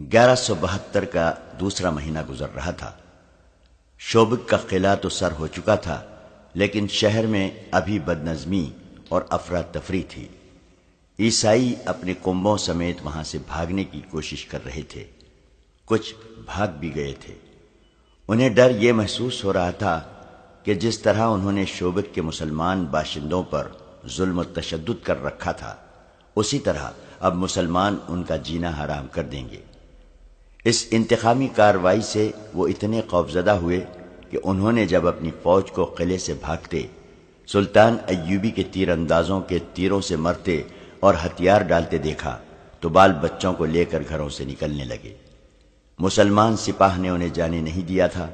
ग्यारह का दूसरा महीना गुजर रहा था शोबक का किला तो सर हो चुका था लेकिन शहर में अभी बदनज़मी और अफरा तफरी थी ईसाई अपने कुंभों समेत वहां से भागने की कोशिश कर रहे थे कुछ भाग भी गए थे उन्हें डर ये महसूस हो रहा था कि जिस तरह उन्होंने शोबक के मुसलमान बाशिंदों पर जुल्म तशद कर रखा था उसी तरह अब मुसलमान उनका जीना हराम कर देंगे इस इंतकामी कार्रवाई से वो इतने खौफजदा हुए कि उन्होंने जब अपनी फौज को किले से भागते सुल्तान अयूबी के तीरंदाजों के तीरों से मरते और हथियार डालते देखा तो बाल बच्चों को लेकर घरों से निकलने लगे मुसलमान सिपाह ने उन्हें जाने नहीं दिया था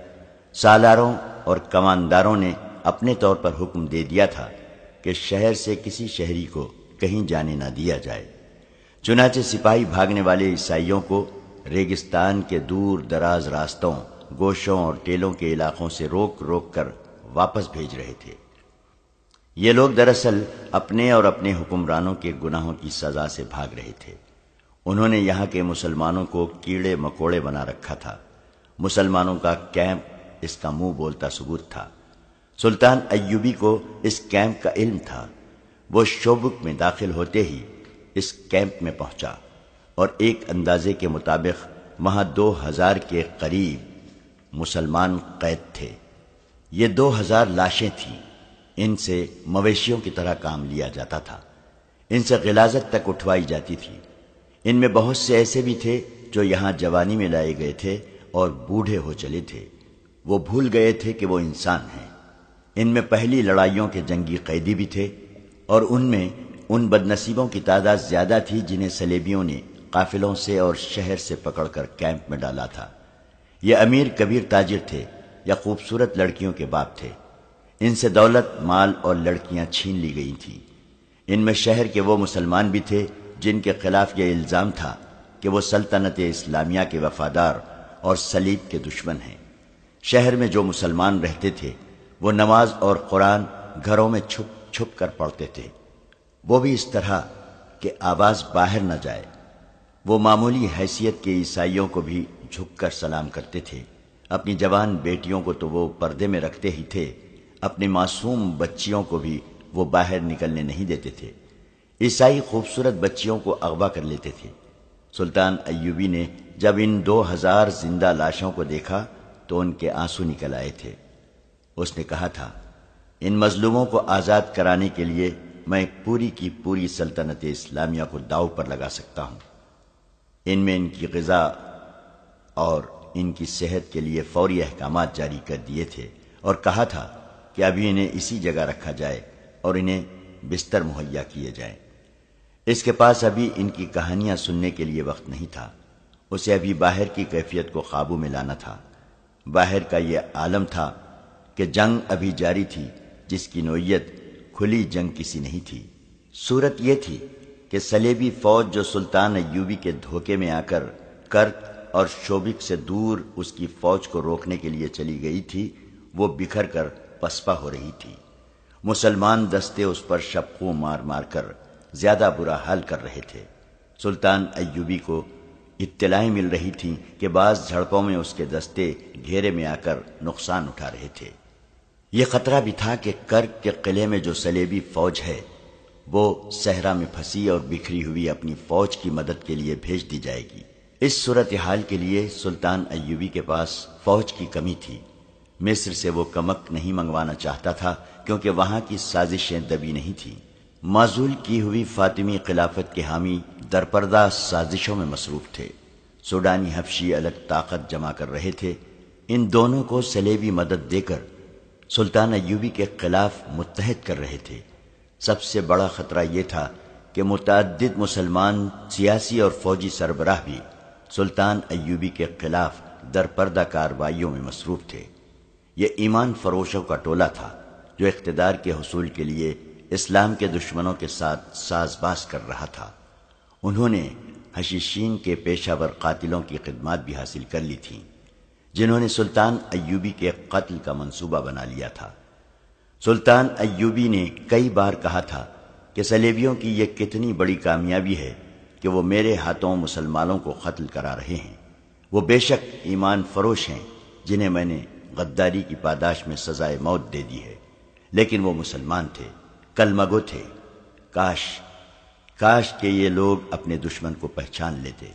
सालारों और कमानदारों ने अपने तौर पर हुक्म दे दिया था कि शहर से किसी शहरी को कहीं जाने ना दिया जाए चुनाचे सिपाही भागने वाले ईसाइयों को रेगिस्तान के दूर दराज रास्तों गोशों और टेलों के इलाकों से रोक रोक कर वापस भेज रहे थे ये लोग दरअसल अपने और अपने हुक्मरानों के गुनाहों की सजा से भाग रहे थे उन्होंने यहाँ के मुसलमानों को कीड़े मकोड़े बना रखा था मुसलमानों का कैंप इसका मुंह बोलता सबूत था सुल्तान अयूबी को इस कैंप का इल्म था वो शोबुक में दाखिल होते ही इस कैंप में पहुंचा और एक अंदाजे के मुताबिक वहां दो हजार के करीब मुसलमान कैद थे ये दो हजार लाशें थीं इनसे मवेशियों की तरह काम लिया जाता था इनसे गिलाजत तक उठवाई जाती थी इनमें बहुत से ऐसे भी थे जो यहाँ जवानी में लाए गए थे और बूढ़े हो चले थे वो भूल गए थे कि वो इंसान हैं इनमें पहली लड़ाइयों के जंगी कैदी भी थे और उनमें उन बदनसीबों की तादाद ज्यादा थी जिन्हें सलेबियों ने काफिलों से और शहर से पकड़कर कैंप में डाला था ये अमीर कबीर ताजिर थे या खूबसूरत लड़कियों के बाप थे इनसे दौलत माल और लड़कियां छीन ली गई थीं इनमें शहर के वो मुसलमान भी थे जिनके खिलाफ यह इल्ज़ाम था कि वो सल्तनत इस्लामिया के वफादार और सलीब के दुश्मन हैं शहर में जो मुसलमान रहते थे वो नमाज और कुरान घरों में छुप छुप कर पढ़ते थे वो भी इस तरह कि आवाज़ बाहर न जाए वो मामूली हैसियत के ईसाइयों को भी झुककर सलाम करते थे अपनी जवान बेटियों को तो वो पर्दे में रखते ही थे अपने मासूम बच्चियों को भी वो बाहर निकलने नहीं देते थे ईसाई खूबसूरत बच्चियों को अगवा कर लेते थे सुल्तान अयूबी ने जब इन दो हजार जिंदा लाशों को देखा तो उनके आंसू निकल आए थे उसने कहा था इन मजलूमों को आज़ाद कराने के लिए मैं पूरी की पूरी सल्तनत इस्लामिया को दाव पर लगा सकता हूँ इनमें इनकी गज़ा और इनकी सेहत के लिए फौरी अहकाम जारी कर दिए थे और कहा था कि अभी इन्हें इसी जगह रखा जाए और इन्हें बिस्तर मुहैया किए जाए इसके पास अभी इनकी कहानियां सुनने के लिए वक्त नहीं था उसे अभी बाहर की कैफियत को काबू में लाना था बाहर का यह आलम था कि जंग अभी जारी थी जिसकी नोयत खुली जंग किसी नहीं थी सूरत यह थी कि सलेबी फौज जो सुल्तान अयूबी के धोखे में आकर कर्क और शोभिक से दूर उसकी फौज को रोकने के लिए चली गई थी वो बिखर कर पसपा हो रही थी मुसलमान दस्ते उस पर शपकों मार मार कर ज्यादा बुरा हाल कर रहे थे सुल्तान अयूबी को इत्तलाएं मिल रही थीं कि बाज झड़पों में उसके दस्ते घेरे में आकर नुकसान उठा रहे थे ये खतरा भी था कि कर्क के किले में जो सलेबी फौज है वो सहरा में फंसी और बिखरी हुई अपनी फौज की मदद के लिए भेज दी जाएगी इस सूरत हाल के लिए सुल्तान अयूबी के पास फौज की कमी थी मिस्र से वो कमक नहीं मंगवाना चाहता था क्योंकि वहां की साजिशें दबी नहीं थी माजूल की हुई फातिमी खिलाफत के हामी दरपर्दा साजिशों में मसरूफ थे सूडानी हफ्शी अलग ताकत जमा कर रहे थे इन दोनों को सलेबी मदद देकर सुल्तान अयूबी के खिलाफ मुतहद कर रहे थे सबसे बड़ा खतरा यह था कि मुतद मुसलमान सियासी और फौजी सरबराह भी सुल्तान अयूबी के खिलाफ दरपर्दा कार्रवाई में मसरूफ थे यह ईमान फरोशों का टोला था जो इकतदार के हसूल के लिए इस्लाम के दुश्मनों के साथ साजबाज कर रहा था उन्होंने हशीशीन के पेशावर कातिलों की खिदमत भी हासिल कर ली थी जिन्होंने सुल्तान अयूबी के कत्ल का मंसूबा बना लिया था सुल्तान अयूबी ने कई बार कहा था कि सलेबियों की यह कितनी बड़ी कामयाबी है कि वो मेरे हाथों मुसलमानों को कत्ल करा रहे हैं वो बेशक ईमान फरोश हैं जिन्हें मैंने गद्दारी की पादाश में सजाए मौत दे दी है लेकिन वो मुसलमान थे कलमगो थे काश काश के ये लोग अपने दुश्मन को पहचान लेते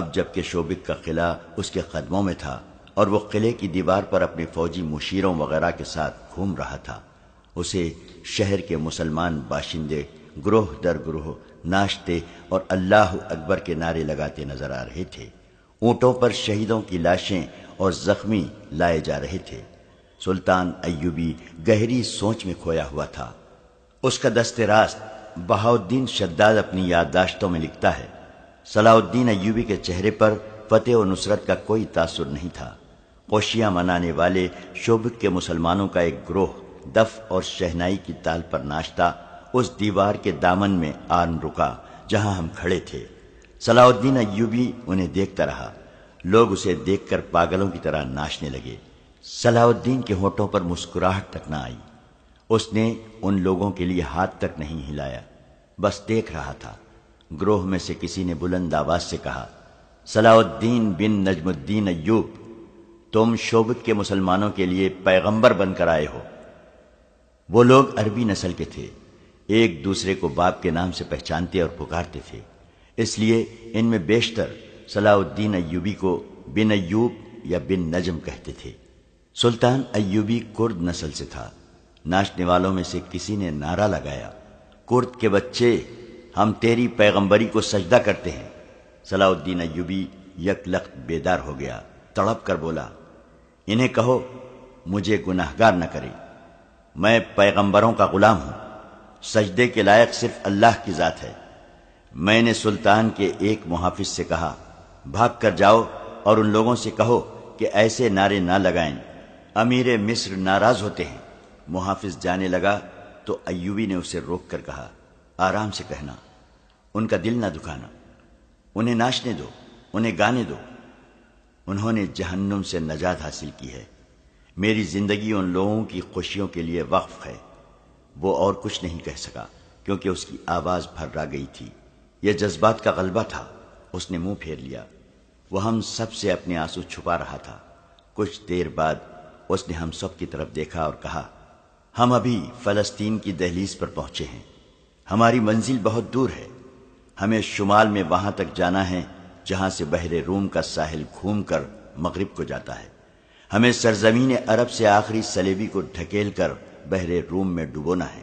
अब जबकि शोबिक का किला उसके कदमों में था और वो किले की दीवार पर अपने फौजी मुशीरों वगैरह के साथ घूम रहा था उसे शहर के मुसलमान बाशिंदे ग्रोह दर ग्रोह नाचते और अल्लाह अकबर के नारे लगाते नजर आ रहे थे ऊंटों पर शहीदों की लाशें और जख्मी लाए जा रहे थे सुल्तान अयूबी गहरी सोच में खोया हुआ था उसका दस्ते रास्त बहाउद्दीन शद्दाद अपनी याददाश्तों में लिखता है सलाउद्दीन अयुबी के चेहरे पर फतेह और नुसरत का कोई तासुर नहीं था होशियां मनाने वाले शुभ के मुसलमानों का एक ग्रोह दफ और शहनाई की ताल पर नाश्ता उस दीवार के दामन में आन रुका जहां हम खड़े थे सलाउद्दीन अयूबी उन्हें देखता रहा लोग उसे देखकर पागलों की तरह नाचने लगे सलाउद्दीन के होठों पर मुस्कुराहट तक न आई उसने उन लोगों के लिए हाथ तक नहीं हिलाया बस देख रहा था ग्रोह में से किसी ने बुलंद आवाज से कहा सलाउद्दीन बिन नजमुद्दीन अयूब तुम शोबत के मुसलमानों के लिए पैगंबर बनकर आए हो वो लोग अरबी नस्ल के थे एक दूसरे को बाप के नाम से पहचानते और पुकारते थे इसलिए इनमें बेशतर सलाउद्दीन अयूबी को बिन अयूब या बिन नजम कहते थे सुल्तान अयूबी कुर्द नस्ल से था नाचने वालों में से किसी ने नारा लगाया कुर्द के बच्चे हम तेरी पैगंबरी को सजदा करते हैं सलाउद्दीन अयूबी यकलक बेदार हो गया तड़प कर बोला इन्हें कहो मुझे गुनाहगार न करे मैं पैगंबरों का गुलाम हूं सजदे के लायक सिर्फ अल्लाह की जात है मैंने सुल्तान के एक मुहाफिज से कहा भाग कर जाओ और उन लोगों से कहो कि ऐसे नारे ना लगाएं अमीर मिस्र नाराज होते हैं मुहाफिज जाने लगा तो अयूबी ने उसे रोक कर कहा आराम से कहना उनका दिल ना दुखाना उन्हें नाचने दो उन्हें गाने दो उन्होंने जहन्नुम से नजात हासिल की है मेरी जिंदगी उन लोगों की खुशियों के लिए वक्फ है वो और कुछ नहीं कह सका क्योंकि उसकी आवाज भर्रा गई थी यह जज्बात का गलबा था उसने मुंह फेर लिया वह हम सब से अपने आंसू छुपा रहा था कुछ देर बाद उसने हम सब की तरफ देखा और कहा हम अभी फलस्तीन की दहलीज पर पहुंचे हैं हमारी मंजिल बहुत दूर है हमें शुमाल में वहां तक जाना है जहां से बहरे रोम का साहिल घूम कर मगरब को जाता है हमें सरजमीन अरब से आखिरी सलेबी को ढकेल कर बहरे रोम में डुबोना है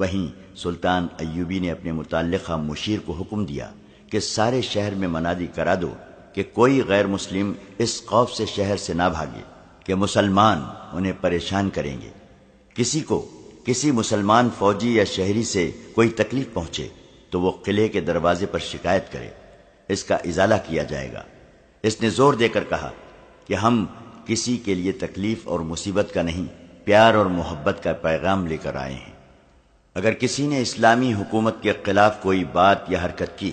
वहीं सुल्तान अयूबी ने अपने मुतल मुशीर को हुक्म दिया कि सारे शहर में मनादी करा दो कि कोई गैर मुस्लिम इस खौफ से शहर से ना भागे कि मुसलमान उन्हें परेशान करेंगे किसी को किसी मुसलमान फौजी या शहरी से कोई तकलीफ पहुंचे तो वो किले के दरवाजे पर शिकायत करे इसका इजाला किया जाएगा इसने जोर देकर कहा कि हम किसी के लिए तकलीफ और मुसीबत का नहीं प्यार और मोहब्बत का पैगाम लेकर आए हैं अगर किसी ने इस्लामी हुकूमत के खिलाफ कोई बात या हरकत की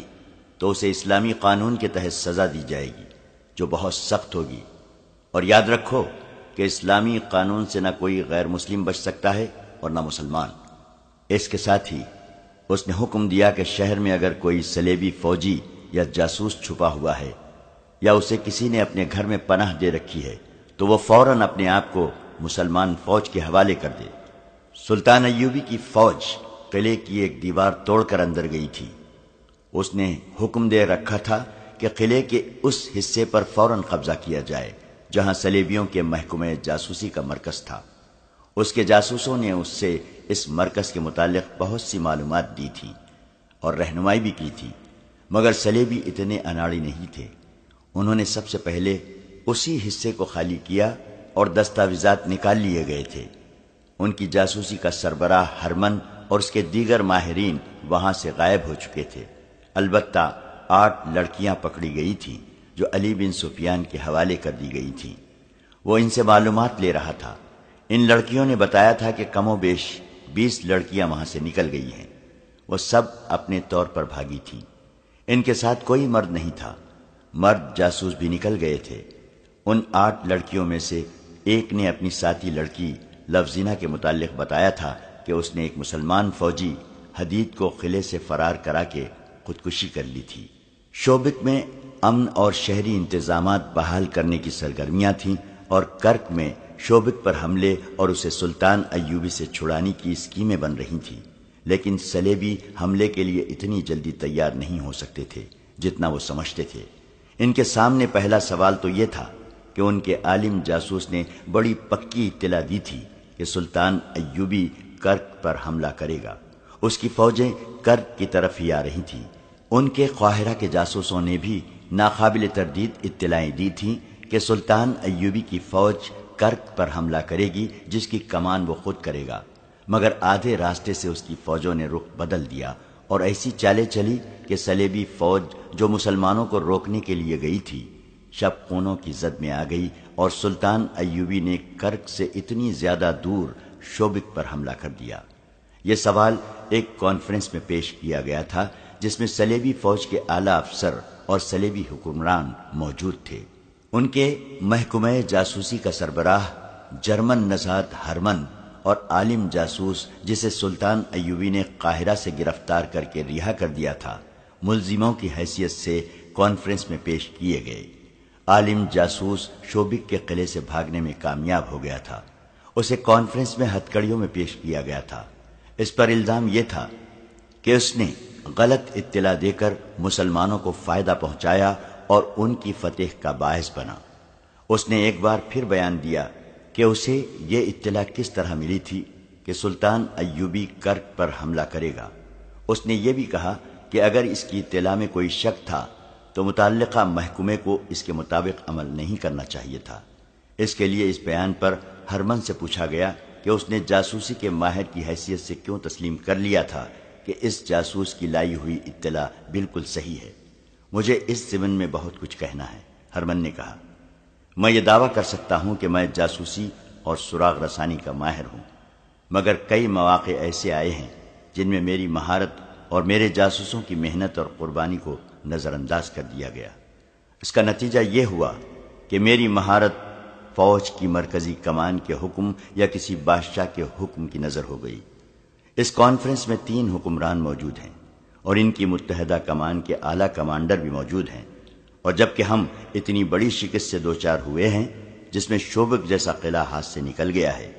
तो उसे इस्लामी कानून के तहत सजा दी जाएगी जो बहुत सख्त होगी और याद रखो कि इस्लामी कानून से ना कोई गैर मुस्लिम बच सकता है और ना मुसलमान इसके साथ ही उसने हुक्म दिया कि शहर में अगर कोई सलेबी फौजी या जासूस छुपा हुआ है या उसे किसी ने अपने घर में पनाह दे रखी है तो वह फौरन अपने आप को मुसलमान फौज के हवाले कर दे सुल्तान अयूबी की फौज किले की एक दीवार तोड़कर अंदर गई थी उसने हुक्म दे रखा था कि किले के उस हिस्से पर फौरन कब्जा किया जाए जहां सलेबियों के महकमे जासूसी का मरकज था उसके जासूसों ने उससे इस मरकज के मुतालिक बहुत सी मालूम दी थी और रहनुमाई भी की थी मगर सलेबी इतने अनाड़ी नहीं थे उन्होंने सबसे पहले उसी हिस्से को खाली किया और दस्तावेजात निकाल लिए गए थे उनकी जासूसी का सरबराह हरमन और उसके दीगर माहरीन वहां से गायब हो चुके थे अलबत् आठ लड़कियां पकड़ी गई थीं जो अली बिन सुफियान के हवाले कर दी गई थीं वो इनसे मालूम ले रहा था इन लड़कियों ने बताया था कि कमो बेश बीस लड़कियां वहां से निकल गई हैं वो सब अपने तौर पर भागी थीं इनके साथ कोई मर्द नहीं था मर्द जासूस भी निकल गए थे उन आठ लड़कियों में से एक ने अपनी साथी लड़की लफजीना के मुतालिक बताया था कि उसने एक मुसलमान फौजी हदीद को किले से फरार करा के खुदकुशी कर ली थी शोबिक में अमन और शहरी इंतजाम बहाल करने की सरगर्मियां थीं और कर्क में शोबिक पर हमले और उसे सुल्तान अयूबी से छुड़ाने की स्कीमें बन रही थीं लेकिन सलेबी हमले के लिए इतनी जल्दी तैयार नहीं हो सकते थे जितना वो समझते थे इनके सामने पहला सवाल तो ये था कि उनके आलिम जासूस ने बड़ी पक्की इतला दी थी कि सुल्तान अयूबी कर्क पर हमला करेगा उसकी फौजें कर्क की तरफ ही आ रही थी उनके ख्वाहरा के जासूसों ने भी नाकबिल तरदीद इतलाएं दी थीं कि सुल्तान अयूबी की फौज कर्क पर हमला करेगी जिसकी कमान वो खुद करेगा मगर आधे रास्ते से उसकी फौजों ने रुख बदल दिया और ऐसी चाले चली कि सलेबी फौज जो मुसलमानों को रोकने के लिए गई थी शब खूनों की जद में आ गई और सुल्तान अयूबी ने कर्क से इतनी ज्यादा दूर शोबिक पर हमला कर दिया यह सवाल एक कॉन्फ्रेंस में पेश किया गया था जिसमें सलेबी फौज के आला अफसर और सलेबी हुक्मरान मौजूद थे उनके महकुमे जासूसी का सरबराह जर्मन नजाद हरमन और आलिम जासूस जिसे सुल्तान अयूबी ने काहिरा से गिरफ्तार करके रिहा कर दिया था मुलजिमों की हैसियत से कॉन्फ्रेंस में पेश किए गए आलिम जासूस शोबिक के किले से भागने में कामयाब हो गया था उसे कॉन्फ्रेंस में हथकड़ियों में पेश किया गया था इस पर इल्ज़ाम यह था कि उसने गलत इत्तला देकर मुसलमानों को फ़ायदा पहुंचाया और उनकी फतेह का बायस बना उसने एक बार फिर बयान दिया कि उसे यह इतला किस तरह मिली थी कि सुल्तान अयूबी कर्क पर हमला करेगा उसने ये भी कहा कि अगर इसकी इतला में कोई शक था तो मुतल महकुमे को इसके मुताबिक अमल नहीं करना चाहिए था इसके लिए इस बयान पर हरमन से पूछा गया कि उसने जासूसी के माहिर की हैसियत से क्यों तस्लीम कर लिया था कि इस जासूस की लाई हुई इतला बिल्कुल सही है मुझे इस जिमन में बहुत कुछ कहना है हरमन ने कहा मैं ये दावा कर सकता हूं कि मैं जासूसी और सुराग रसानी का माहिर हूं मगर कई मौाक़े ऐसे आए हैं जिनमें मेरी महारत और मेरे जासूसों की मेहनत और कुर्बानी को नज़रअंदाज कर दिया गया इसका नतीजा ये हुआ कि मेरी महारत फौज की मरकज़ी कमान के हुक्म या किसी बादशाह के हुक्म की नज़र हो गई इस कॉन्फ्रेंस में तीन हुक्मरान मौजूद हैं और इनकी मुतहदा कमान के आला कमांडर भी मौजूद हैं और जबकि हम इतनी बड़ी शिकस्त से दो चार हुए हैं जिसमें शोभक जैसा किला हाथ से निकल गया है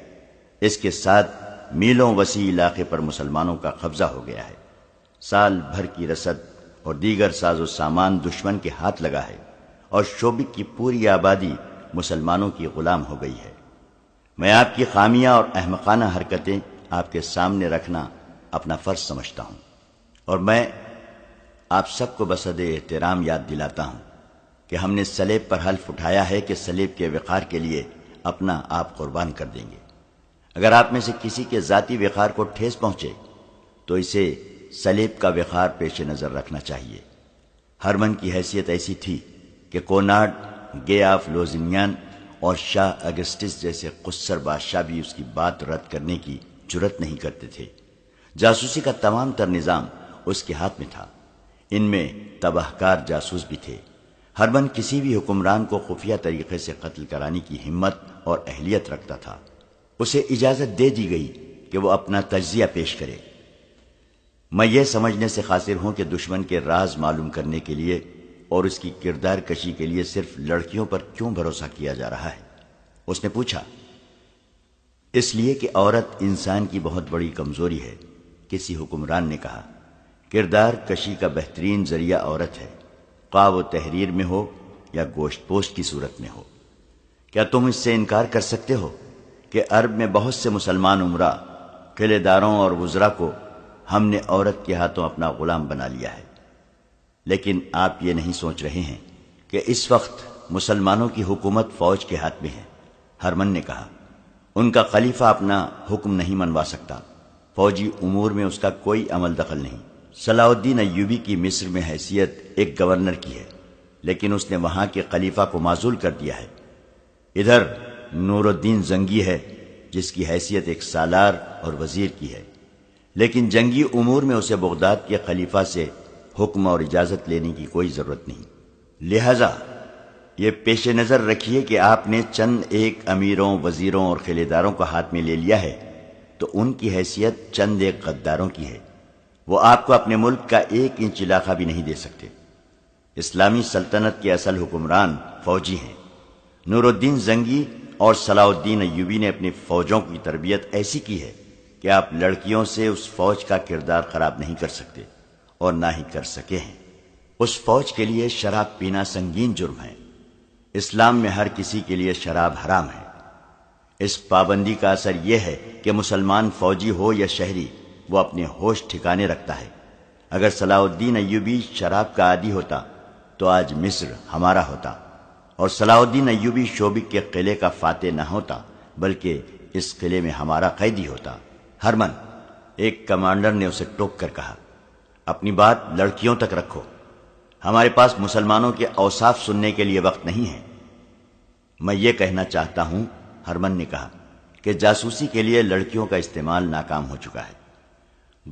इसके साथ मीलों वसी इलाके पर मुसलमानों का कब्जा हो गया है साल भर की रसद और दीगर साजो सामान दुश्मन के हाथ लगा है और शोबिक की पूरी आबादी मुसलमानों की गुलाम हो गई है मैं आपकी खामियां और अहमकाना हरकतें आपके सामने रखना अपना फ़र्ज समझता हूं और मैं आप सबको बसद एहतराम याद दिलाता हूं कि हमने सलेब पर हल्फ उठाया है कि सलेब के वखार के लिए अपना आप कुर्बान कर देंगे अगर आप में से किसी के ज़ाती वखार को ठेस पहुंचे तो इसे सलेब का वखार पेश नज़र रखना चाहिए हरमन की हैसियत ऐसी थी कि कोनाड गे ऑफ लोजिनियन और शाह अगस्टिस जैसे कुस्सर बादशाह भी उसकी बात रद्द करने की जुरत नहीं करते थे जासूसी का तमाम तर निज़ाम उसके हाथ में था इनमें तबाहकार जासूस भी थे हरबन किसी भी हुक्मरान को खुफिया तरीके से कत्ल कराने की हिम्मत और अहलियत रखता था उसे इजाजत दे दी गई कि वो अपना तजिया पेश करे मैं ये समझने से खासिर हूं कि दुश्मन के राज मालूम करने के लिए और उसकी किरदार कशी के लिए सिर्फ लड़कियों पर क्यों भरोसा किया जा रहा है उसने पूछा इसलिए कि औरत इंसान की बहुत बड़ी कमजोरी है किसी हुक्मरान ने कहा किरदार कशी का बेहतरीन जरिया औरत है ख्वा वो तहरीर में हो या गोश्त पोस्ट की सूरत में हो क्या तुम इससे इनकार कर सकते हो कि अरब में बहुत से मुसलमान उमरा किलेदारों और गुजरा को हमने औरत के हाथों अपना गुलाम बना लिया है लेकिन आप ये नहीं सोच रहे हैं कि इस वक्त मुसलमानों की हुकूमत फौज के हाथ में है हरमन ने कहा उनका खलीफा अपना हुक्म नहीं मनवा सकता फौजी उमूर में उसका कोई अमल दखल नहीं सलाउद्दीन अयूबी की मिस्र में हैसियत एक गवर्नर की है लेकिन उसने वहां के खलीफा को माजूल कर दिया है इधर नूरुद्दीन जंगी है जिसकी हैसियत एक सालार और वजीर की है लेकिन जंगी उमूर में उसे बगदाद के खलीफा से हुक्म और इजाज़त लेने की कोई ज़रूरत नहीं लिहाजा ये पेश नज़र रखिए कि आपने चंद एक अमीरों वज़ीरों और खिलेदारों को हाथ में ले लिया है तो उनकी हैसियत चंद एक गद्दारों की है वो आपको अपने मुल्क का एक इंच इलाका भी नहीं दे सकते इस्लामी सल्तनत के असल हुक्मरान फौजी हैं नूरुद्दीन जंगी और सलाउद्दीन अयूबी ने अपनी फौजों की तरबियत ऐसी की है कि आप लड़कियों से उस फौज का किरदार खराब नहीं कर सकते और ना ही कर सके हैं उस फौज के लिए शराब पीना संगीन जुर्म है इस्लाम में हर किसी के लिए शराब हराम है इस पाबंदी का असर यह है कि मुसलमान फौजी हो या शहरी वो अपने होश ठिकाने रखता है अगर सलाउद्दीन अयूबी शराब का आदि होता तो आज मिस्र हमारा होता और सलाउद्दीन अयूबी शोबिक के किले का फाते न होता बल्कि इस किले में हमारा कैदी होता हरमन एक कमांडर ने उसे टोक कर कहा अपनी बात लड़कियों तक रखो हमारे पास मुसलमानों के अवसाफ सुनने के लिए वक्त नहीं है मैं ये कहना चाहता हूं हरमन ने कहा कि जासूसी के लिए लड़कियों का इस्तेमाल नाकाम हो चुका है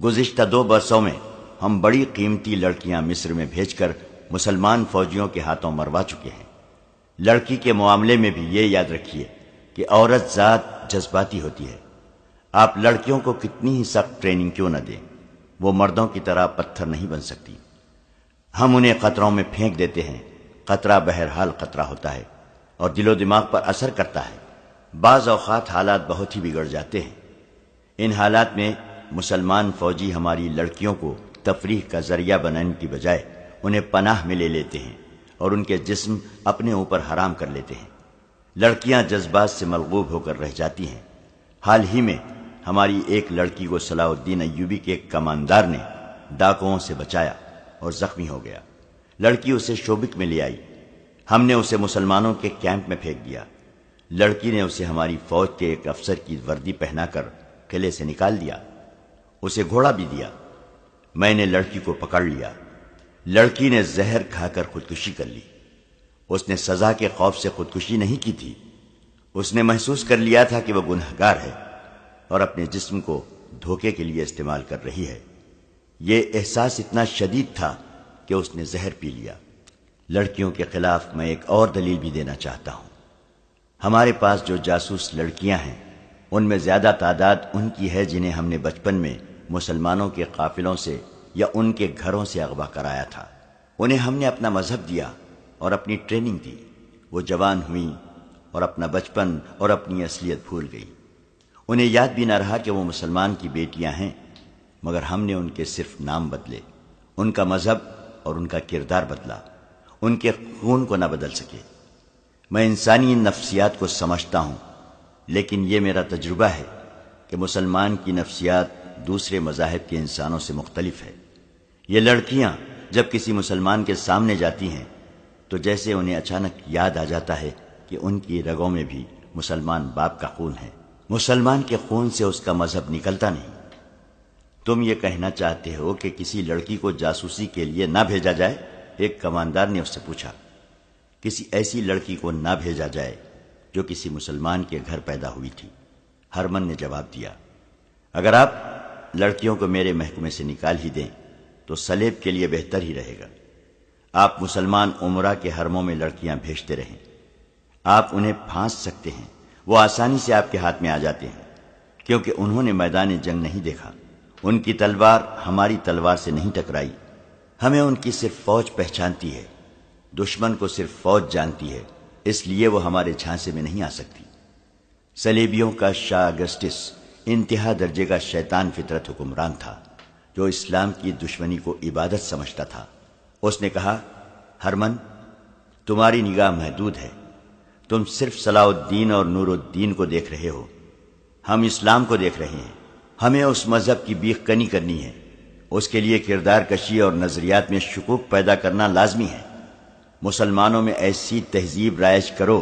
गुज्त दो बरसों में हम बड़ी कीमती लड़कियां मिस्र में भेजकर मुसलमान फौजियों के हाथों मरवा चुके हैं लड़की के मामले में भी ये याद रखिए कि औरत ज़ात जज्बाती होती है आप लड़कियों को कितनी ही सख्त ट्रेनिंग क्यों न दें वो मर्दों की तरह पत्थर नहीं बन सकती हम उन्हें खतरों में फेंक देते हैं खतरा बहरहाल खतरा होता है और दिलो दिमाग पर असर करता है बाजात हालात बहुत ही बिगड़ जाते हैं इन हालात में मुसलमान फौजी हमारी लड़कियों को तफरीह का जरिया बनाने की बजाय उन्हें पनाह में ले लेते हैं और उनके जिस्म अपने ऊपर हराम कर लेते हैं लड़कियां जज्बात से मलगूब होकर रह जाती हैं हाल ही में हमारी एक लड़की को सलाउद्दीन अयूबी के कमानदार ने डाकुओं से बचाया और जख्मी हो गया लड़की उसे शोभिक में ले आई हमने उसे मुसलमानों के कैंप में फेंक दिया लड़की ने उसे हमारी फौज के एक अफसर की वर्दी पहनाकर किले से निकाल दिया उसे घोड़ा भी दिया मैंने लड़की को पकड़ लिया लड़की ने जहर खाकर खुदकुशी कर ली उसने सजा के खौफ से खुदकुशी नहीं की थी उसने महसूस कर लिया था कि वह गुनहगार है और अपने जिस्म को धोखे के लिए इस्तेमाल कर रही है यह एहसास इतना शदीद था कि उसने जहर पी लिया लड़कियों के खिलाफ मैं एक और दलील भी देना चाहता हूं हमारे पास जो जासूस लड़कियां हैं उनमें ज्यादा तादाद उनकी है जिन्हें हमने बचपन में मुसलमानों के काफिलों से या उनके घरों से अगवा कराया था उन्हें हमने अपना मजहब दिया और अपनी ट्रेनिंग दी वो जवान हुई और अपना बचपन और अपनी असलियत भूल गई उन्हें याद भी ना रहा कि वो मुसलमान की बेटियां हैं मगर हमने उनके सिर्फ नाम बदले उनका मजहब और उनका किरदार बदला उनके खून को ना बदल सके मैं इंसानी नफ्सियात को समझता हूँ लेकिन यह मेरा तजुर्बा है कि मुसलमान की नफ्सियात दूसरे मजाहब के इंसानों से मुख्तलिफ है ये लड़कियां जब किसी मुसलमान के सामने जाती हैं तो जैसे उन्हें अचानक याद आ जाता है कि उनकी रगों में भी मुसलमान बाप का खून है मुसलमान के खून से उसका मजहब निकलता नहीं तुम ये कहना चाहते हो कि किसी लड़की को जासूसी के लिए ना भेजा जाए एक कमांदार ने उससे पूछा किसी ऐसी लड़की को ना भेजा जाए जो किसी मुसलमान के घर पैदा हुई थी हरमन ने जवाब दिया अगर आप लड़कियों को मेरे महकमे से निकाल ही दें तो सलेब के लिए बेहतर ही रहेगा आप मुसलमान उम्र के हरमों में लड़कियां भेजते रहें आप उन्हें फांस सकते हैं वो आसानी से आपके हाथ में आ जाते हैं क्योंकि उन्होंने मैदान जंग नहीं देखा उनकी तलवार हमारी तलवार से नहीं टकराई हमें उनकी सिर्फ फौज पहचानती है दुश्मन को सिर्फ फौज जानती है इसलिए वो हमारे झांसे में नहीं आ सकती सलेबियों का शाह अगस्टिस इंतहा दर्जे का शैतान फितरत हुक्मरान था जो इस्लाम की दुश्मनी को इबादत समझता था उसने कहा हरमन तुम्हारी निगाह महदूद है तुम सिर्फ सलाउद्दीन और नूरुद्दीन को देख रहे हो हम इस्लाम को देख रहे हैं हमें उस मजहब की बीख कनी करनी है उसके लिए किरदार कशी और नज़रियात में शकूक पैदा करना लाजमी है मुसलमानों में ऐसी तहजीब राइज करो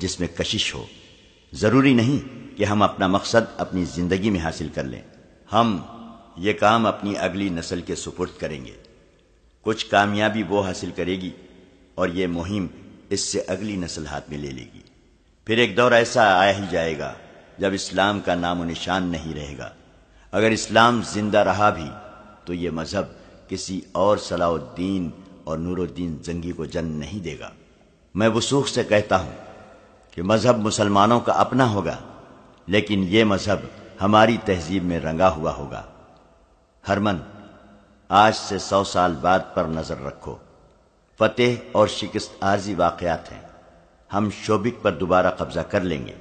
जिसमें कशिश हो ज़रूरी नहीं कि हम अपना मकसद अपनी ज़िंदगी में हासिल कर लें हम ये काम अपनी अगली नस्ल के सुपुर्द करेंगे कुछ कामयाबी वो हासिल करेगी और ये मुहिम इससे अगली नस्ल हाथ में ले लेगी फिर एक दौर ऐसा आया ही जाएगा जब इस्लाम का नाम व निशान नहीं रहेगा अगर इस्लाम जिंदा रहा भी तो ये मज़हब किसी और सलाउद्दीन और नूरुद्दीन जंगी को जन्म नहीं देगा मैं वसूख से कहता हूँ कि मज़हब मुसलमानों का अपना होगा लेकिन ये मजहब हमारी तहजीब में रंगा हुआ होगा हरमन आज से सौ साल बाद पर नजर रखो फतेह और शिकस्त आर्जी वाकयात हैं हम शोबिक पर दोबारा कब्जा कर लेंगे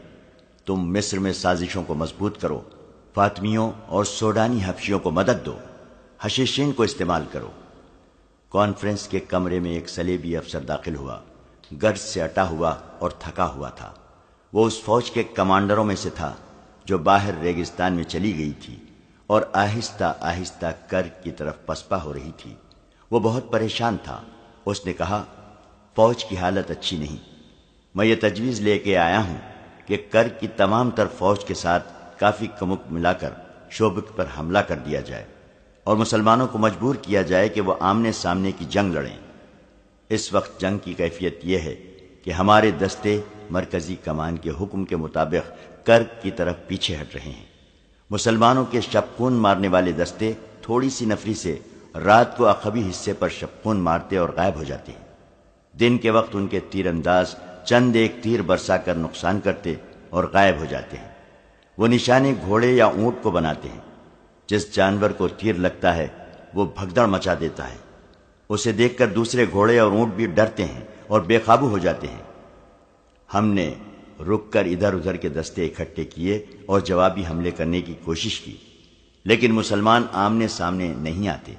तुम मिस्र में साजिशों को मजबूत करो फातमियों और सोडानी हफशियों को मदद दो हशीशीन को इस्तेमाल करो कॉन्फ्रेंस के कमरे में एक सलेबी अफसर दाखिल हुआ गर्ज से अटा हुआ और थका हुआ था वो उस फौज के कमांडरों में से था जो बाहर रेगिस्तान में चली गई थी और आहिस्ता आहिस्ता कर की तरफ पसपा हो रही थी वो बहुत परेशान था उसने कहा फौज की हालत अच्छी नहीं मैं ये तजवीज़ लेके आया हूँ कि कर की तमाम तर फौज के साथ काफ़ी कमुक मिलाकर शोबक पर हमला कर दिया जाए और मुसलमानों को मजबूर किया जाए कि वह आमने सामने की जंग लड़ें इस वक्त जंग की कैफियत यह है कि हमारे दस्ते मरकजी कमान के हुक्म के मुताबिक कर्क की तरफ पीछे हट रहे हैं मुसलमानों के शपकून मारने वाले दस्ते थोड़ी सी नफरी से रात को अखबी हिस्से पर शपकून मारते और गायब हो जाते हैं दिन के वक्त उनके तीरंदाज चंद एक तीर बरसा कर नुकसान करते और गायब हो जाते हैं वो निशाने घोड़े या ऊंट को बनाते हैं जिस जानवर को तीर लगता है वो भगदड़ मचा देता है उसे देखकर दूसरे घोड़े और ऊंट भी डरते हैं और बेकाबू हो जाते हैं हमने रुककर इधर उधर के दस्ते इकट्ठे किए और जवाबी हमले करने की कोशिश की लेकिन मुसलमान आमने सामने नहीं आते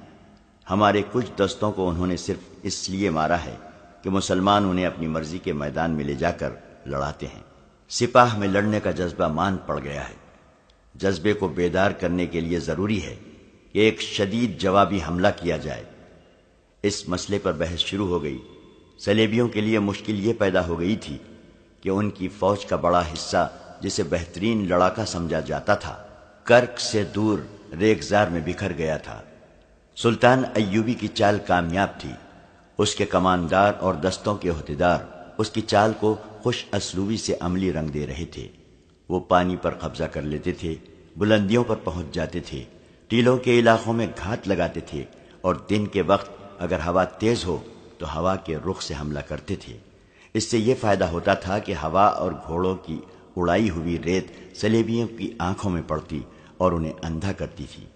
हमारे कुछ दस्तों को उन्होंने सिर्फ इसलिए मारा है कि मुसलमान उन्हें अपनी मर्जी के मैदान में ले जाकर लड़ाते हैं सिपाह में लड़ने का जज्बा मान पड़ गया है जज्बे को बेदार करने के लिए ज़रूरी है कि एक शदीद जवाबी हमला किया जाए इस मसले पर बहस शुरू हो गई सलेबियों के लिए मुश्किल ये पैदा हो गई थी कि उनकी फौज का बड़ा हिस्सा जिसे बेहतरीन लड़ाका समझा जाता था कर्क से दूर रेगजार में बिखर गया था सुल्तान अयूबी की चाल कामयाब थी उसके कमानदार और दस्तों के अहदेदार उसकी चाल को खुश असलूबी से अमली रंग दे रहे थे वो पानी पर कब्जा कर लेते थे बुलंदियों पर पहुंच जाते थे टीलों के इलाकों में घात लगाते थे और दिन के वक्त अगर हवा तेज हो तो हवा के रुख से हमला करते थे इससे यह फायदा होता था कि हवा और घोड़ों की उड़ाई हुई रेत सलेबियों की आंखों में पड़ती और उन्हें अंधा करती थी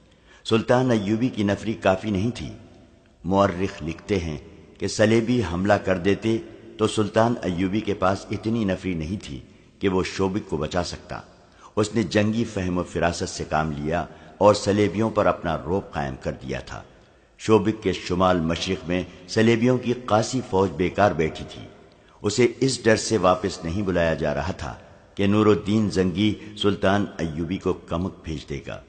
सुल्तान अयूबी की नफरी काफ़ी नहीं थी मौर्रख लिखते हैं कि सलेबी हमला कर देते तो सुल्तान अयूबी के पास इतनी नफरी नहीं थी कि वो शोबिक को बचा सकता उसने जंगी फहम फिरासत से काम लिया और सलेबियों पर अपना रोप कायम कर दिया था शोबिक के शुमाल मशरक में सलेबियों की कासी फौज बेकार बैठी थी उसे इस डर से वापस नहीं बुलाया जा रहा था कि नूरुद्दीन जंगी सुल्तान अयूबी को कमक भेज देगा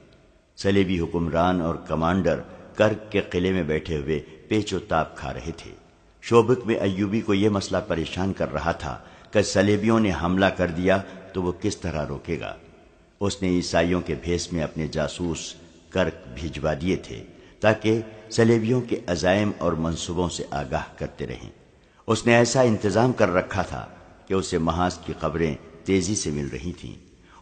सलेबी हुक्मरान और कमांडर कर्क के किले में बैठे हुए पेचो ताप खा रहे थे शोभिक में अयूबी को यह मसला परेशान कर रहा था कि सलेबियों ने हमला कर दिया तो वो किस तरह रोकेगा उसने ईसाइयों के भेस में अपने जासूस कर्क भिजवा दिए थे ताकि सलेबियों के अजायम और मंसूबों से आगाह करते रहें उसने ऐसा इंतजाम कर रखा था कि उसे महाज की खबरें तेजी से मिल रही थीं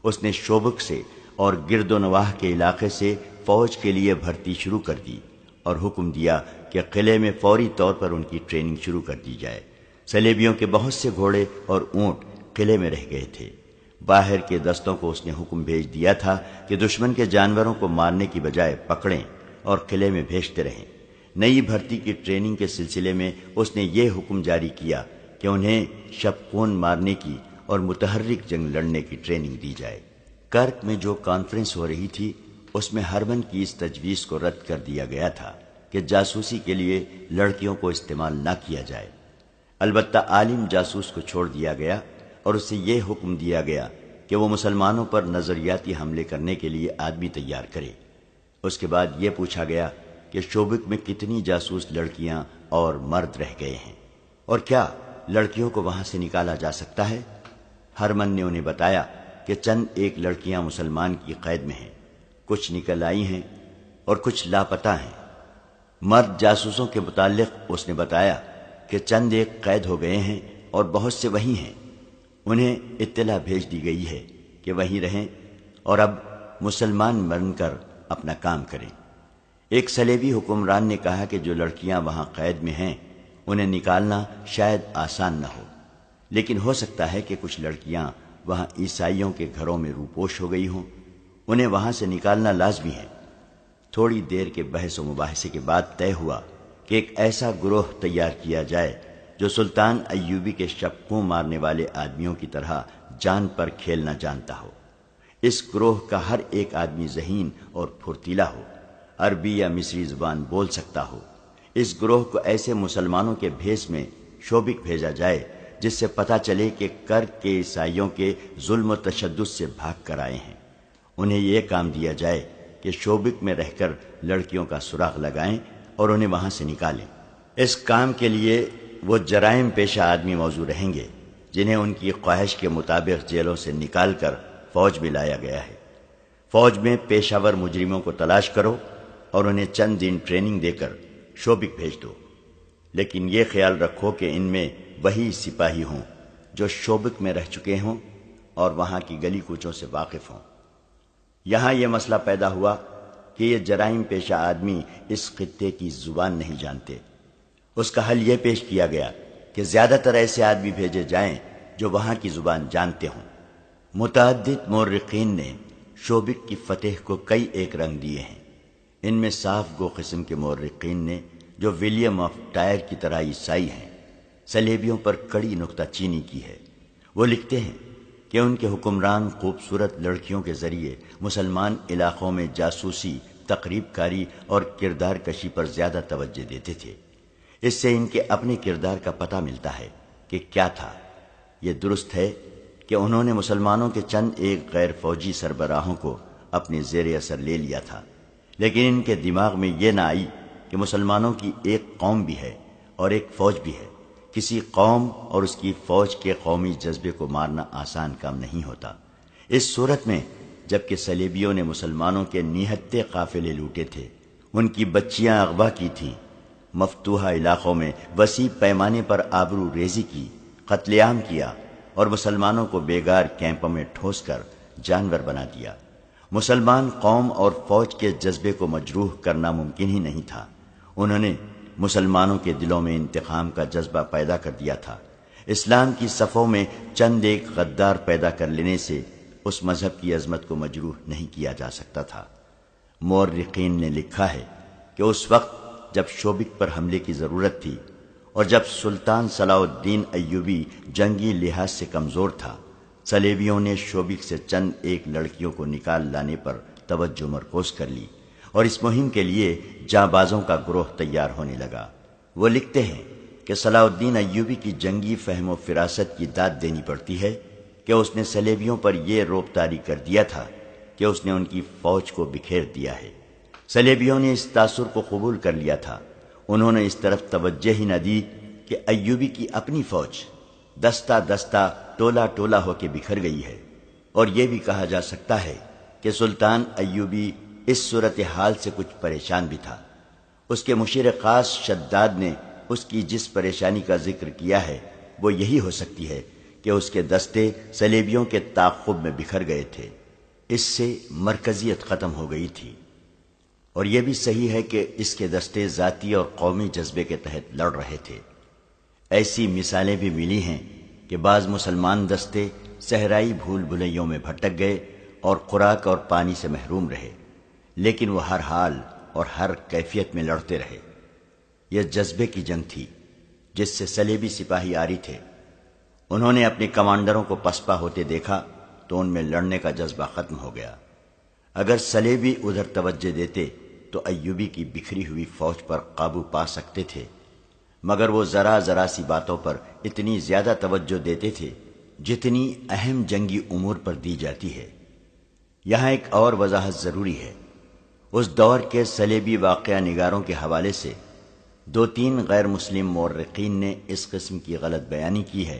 उसने शोबक से और गिरदोनवाह के इलाके से फौज के लिए भर्ती शुरू कर दी और हुक्म दिया कि किले में फौरी तौर पर उनकी ट्रेनिंग शुरू कर दी जाए सलेबियों के बहुत से घोड़े और ऊंट किले में रह गए थे बाहर के दस्तों को उसने हुक्म भेज दिया था कि दुश्मन के जानवरों को मारने की बजाय पकड़ें और किले में भेजते रहे नई भर्ती की ट्रेनिंग के सिलसिले में उसने ये हुक्म जारी किया कि उन्हें शपकोन मारने की और मुतहरिक जंग लड़ने की ट्रेनिंग दी जाए कर्क में जो कॉन्फ्रेंस हो रही थी उसमें हरमन की इस तजवीज़ को रद्द कर दिया गया था कि जासूसी के लिए लड़कियों को इस्तेमाल ना किया जाए अलबत् आलिम जासूस को छोड़ दिया गया और उसे यह हुक्म दिया गया कि वो मुसलमानों पर नज़रियाती हमले करने के लिए आदमी तैयार करे उसके बाद ये पूछा गया कि शोबिक में कितनी जासूस लड़कियां और मर्द रह गए हैं और क्या लड़कियों को वहां से निकाला जा सकता है हरमन ने उन्हें बताया कि चंद एक लड़कियां मुसलमान की कैद में हैं कुछ निकल आई हैं और कुछ लापता हैं मर्द जासूसों के मुतालिक उसने बताया कि चंद एक कैद हो गए हैं और बहुत से वहीं हैं उन्हें इत्तला भेज दी गई है कि वहीं रहें और अब मुसलमान बनकर अपना काम करें एक सलेबी हुक्मरान ने कहा कि जो लड़कियां वहां कैद में हैं उन्हें निकालना शायद आसान न हो लेकिन हो सकता है कि कुछ लड़कियां वहां ईसाइयों के घरों में रूपोश हो गई हों उन्हें वहां से निकालना लाजमी है थोड़ी देर के बहस व मुबासे के बाद तय हुआ कि एक ऐसा ग्रोह तैयार किया जाए जो सुल्तान अयूबी के शक्कों मारने वाले आदमियों की तरह जान पर खेलना जानता हो इस ग्रोह का हर एक आदमी जहीन और फुर्तीला हो अरबी या मिस्री जबान बोल सकता हो इस ग्रोह को ऐसे मुसलमानों के भेष में शोभिक भेजा जाए जिससे पता चले कि कर के ईसाइयों के जुल्म तशद से भाग कर आए हैं उन्हें यह काम दिया जाए कि शोबिक में रहकर लड़कियों का सुराख लगाएं और उन्हें वहां से निकालें इस काम के लिए वो जराइम पेशा आदमी मौजूद रहेंगे जिन्हें उनकी ख्वाहिश के मुताबिक जेलों से निकालकर फौज भी लाया गया है फौज में पेशावर मुजरिमों को तलाश करो और उन्हें चंद दिन ट्रेनिंग देकर शोबिक भेज दो लेकिन यह ख्याल रखो कि इनमें वही सिपाही हों जो शोबिक में रह चुके हों और वहां की गली कूचों से वाकिफ हों यहां यह मसला पैदा हुआ कि यह जराइम पेशा आदमी इस खत्े की जुबान नहीं जानते उसका हल यह पेश किया गया कि ज़्यादातर ऐसे आदमी भेजे जाएं जो वहां की जुबान जानते हों मुतद मौरक़ीन ने शोबिक की फ़तेह को कई एक रंग दिए हैं इनमें साफ गो किस्म के मौरक़ीन ने जो विलियम ऑफ टायर की तरह ईसाई हैं सलेबियों पर कड़ी नुकता चीनी की है वो लिखते हैं कि उनके हुक्मरान खूबसूरत लड़कियों के ज़रिए मुसलमान इलाक़ों में जासूसी तकरीब कारी और किरदार कशी पर ज़्यादा तोज्जह देते थे इससे इनके अपने किरदार का पता मिलता है कि क्या था यह दुरुस्त है कि उन्होंने मुसलमानों के चंद एक गैर फौजी सरबराहों को अपने जेर असर ले लिया था लेकिन इनके दिमाग में यह ना आई कि मुसलमानों की एक कौम भी है और एक फौज भी है किसी कौम और उसकी फौज के कौमी जज्बे को मारना आसान काम नहीं होता इस सूरत में जबकि सलेबियों ने मुसलमानों के निहत्ते काफिले लूटे थे उनकी बच्चियां अगवा की थीं मफतूहा इलाकों में वसी पैमाने पर आबरू रेजी की कत्लेआम किया और मुसलमानों को बेगार कैंपों में ठोस कर जानवर बना दिया मुसलमान कौम और फौज के जज्बे को मजरूह करना मुमकिन ही नहीं था उन्होंने मुसलमानों के दिलों में इंतकाम का जज्बा पैदा कर दिया था इस्लाम की सफ़ों में चंद एक गद्दार पैदा कर लेने से उस मज़हब की अजमत को मजरूह नहीं किया जा सकता था मौर्रिकीन ने लिखा है कि उस वक्त जब शोबिक पर हमले की ज़रूरत थी और जब सुल्तान सलाउद्दीन अयूबी जंगी लिहाज से कमज़ोर था सलेबियों ने शोबिक से चंद एक लड़कियों को निकाल लाने पर तवज्जो मरकोज कर ली और इस मुहिम के लिए जाबाजों का ग्रोह तैयार होने लगा वो लिखते हैं कि सलाउद्दीन अयूबी की जंगी फहम फिरासत की दाद देनी पड़ती है कि उसने सलेबियों पर यह रोपतारी कर दिया था कि उसने उनकी फौज को बिखेर दिया है सलेबियों ने इस तासुर को कबूल कर लिया था उन्होंने इस तरफ तवज्जह ही न दी कि अयूबी की अपनी फौज दस्ता दस्ता टोला टोला होके बिखर गई है और यह भी कहा जा सकता है कि सुल्तान अयूबी इस सूरत हाल से कुछ परेशान भी था उसके मुशीर खास शद्दाद ने उसकी जिस परेशानी का जिक्र किया है वो यही हो सकती है कि उसके दस्ते सलेबियों के ताकुब में बिखर गए थे इससे मरकजियत खत्म हो गई थी और यह भी सही है कि इसके दस्ते जाती और कौमी जज्बे के तहत लड़ रहे थे ऐसी मिसालें भी मिली हैं कि बाज मुसलमान दस्ते सहराई भूल भुलैयों में भटक गए और खुराक और पानी से महरूम रहे लेकिन वह हर हाल और हर कैफियत में लड़ते रहे यह जज्बे की जंग थी जिससे सलेबी सिपाही आरी थे उन्होंने अपने कमांडरों को पसपा होते देखा तो उनमें लड़ने का जज्बा खत्म हो गया अगर सलेबी उधर तवज्जे देते तो अयूबी की बिखरी हुई फौज पर काबू पा सकते थे मगर वो जरा जरा सी बातों पर इतनी ज्यादा तवज्जो देते थे जितनी अहम जंगी उमूर पर दी जाती है यहां एक और वजाहत ज़रूरी है उस दौर के सलेबी वाक़ निगारों के हवाले से दो तीन गैर मुस्लिम मौरकिन ने इस किस्म की गलत बयानी की है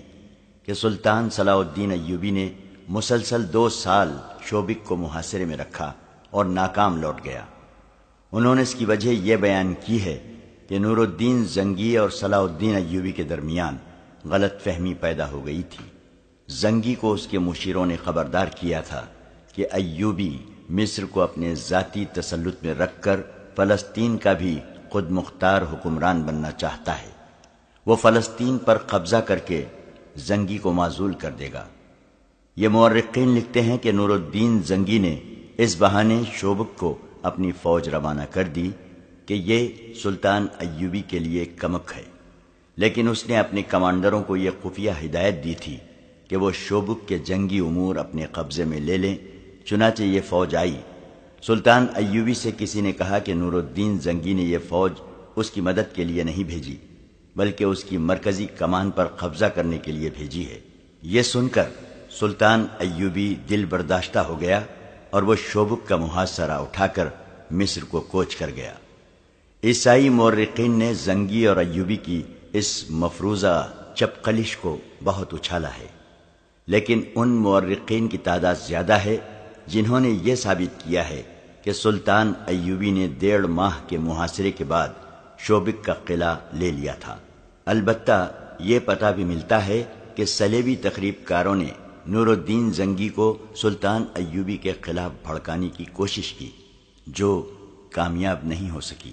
कि सुल्तान सलाउद्दीन अयूबी ने मुसलसल दो साल शोबिक को मुहासरे में रखा और नाकाम लौट गया उन्होंने इसकी वजह यह बयान की है कि नूरुद्दीन जंगी और सलाउद्दीन अयूबी के दरमियान गलत फहमी पैदा हो गई थी जंगी को उसके मुशीरों ने खबरदार किया था कि अयूबी मिस्र को अपने जाति तसलुत में रखकर फ़लस्तीन का भी खुद मुख्तार हुक्मरान बनना चाहता है वो फ़लस्तीन पर कब्ज़ा करके जंगी को माजूल कर देगा ये मर्रकिन लिखते हैं कि नूरुद्दीन जंगी ने इस बहाने शोबक को अपनी फौज रवाना कर दी कि ये सुल्तान अयूबी के लिए कमक है लेकिन उसने अपने कमांडरों को यह खुफिया हिदायत दी थी कि वो शोबुक के जंगी उमूर अपने कब्जे में ले लें चुनाचे ये फौज आई सुल्तान अयूबी से किसी ने कहा कि नूरुद्दीन जंगी ने यह फौज उसकी मदद के लिए नहीं भेजी बल्कि उसकी मरकजी कमान पर कब्जा करने के लिए भेजी है यह सुनकर सुल्तान अयूबी दिल बर्दाश्ता हो गया और वो शोबुक का मुहासरा उठाकर मिस्र को कोच कर गया ईसाई मौरकिन ने जंगी और अयुबी की इस मफरूजा चपकलिश को बहुत उछाला है लेकिन उन मौरकिन की तादाद ज़्यादा है जिन्होंने यह साबित किया है कि सुल्तान अयूबी ने डेढ़ माह के मुहासरे के बाद शोबिक का किला ले लिया था अलबत्ता ये पता भी मिलता है कि सलेबी तकरीबकारों ने नूरुद्दीन जंगी को सुल्तान अयूबी के खिलाफ भड़काने की कोशिश की जो कामयाब नहीं हो सकी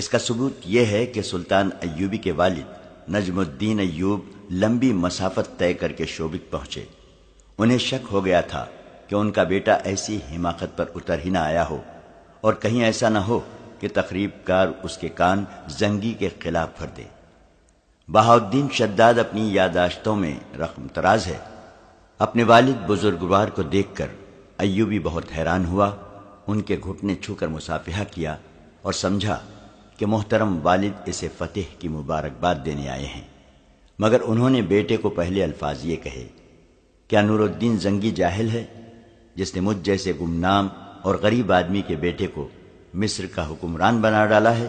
इसका सबूत यह है कि सुल्तान अयूबी के वालिद नजमुद्दीन अयूब लंबी मसाफत तय करके शोभित पहुंचे उन्हें शक हो गया था कि उनका बेटा ऐसी हिमाकत पर उतर ही ना आया हो और कहीं ऐसा ना हो कि तकरीबकार उसके कान जंगी के खिलाफ भर दे बहाउद्दीन शद्दाद अपनी यादाश्तों में रकम तराज है अपने वालिद बुजुर्गवार को देखकर अयूबी बहुत हैरान हुआ उनके घुटने छूकर मुसाफिहा किया और समझा कि मोहतरम वालिद इसे फतेह की मुबारकबाद देने आए हैं मगर उन्होंने बेटे को पहले अल्फाज ये कहे क्या नूरुद्दीन जंगी जाहिल है जिसने मुझ जैसे गुमनाम और गरीब आदमी के बेटे को मिस्र का हुक्मरान बना डाला है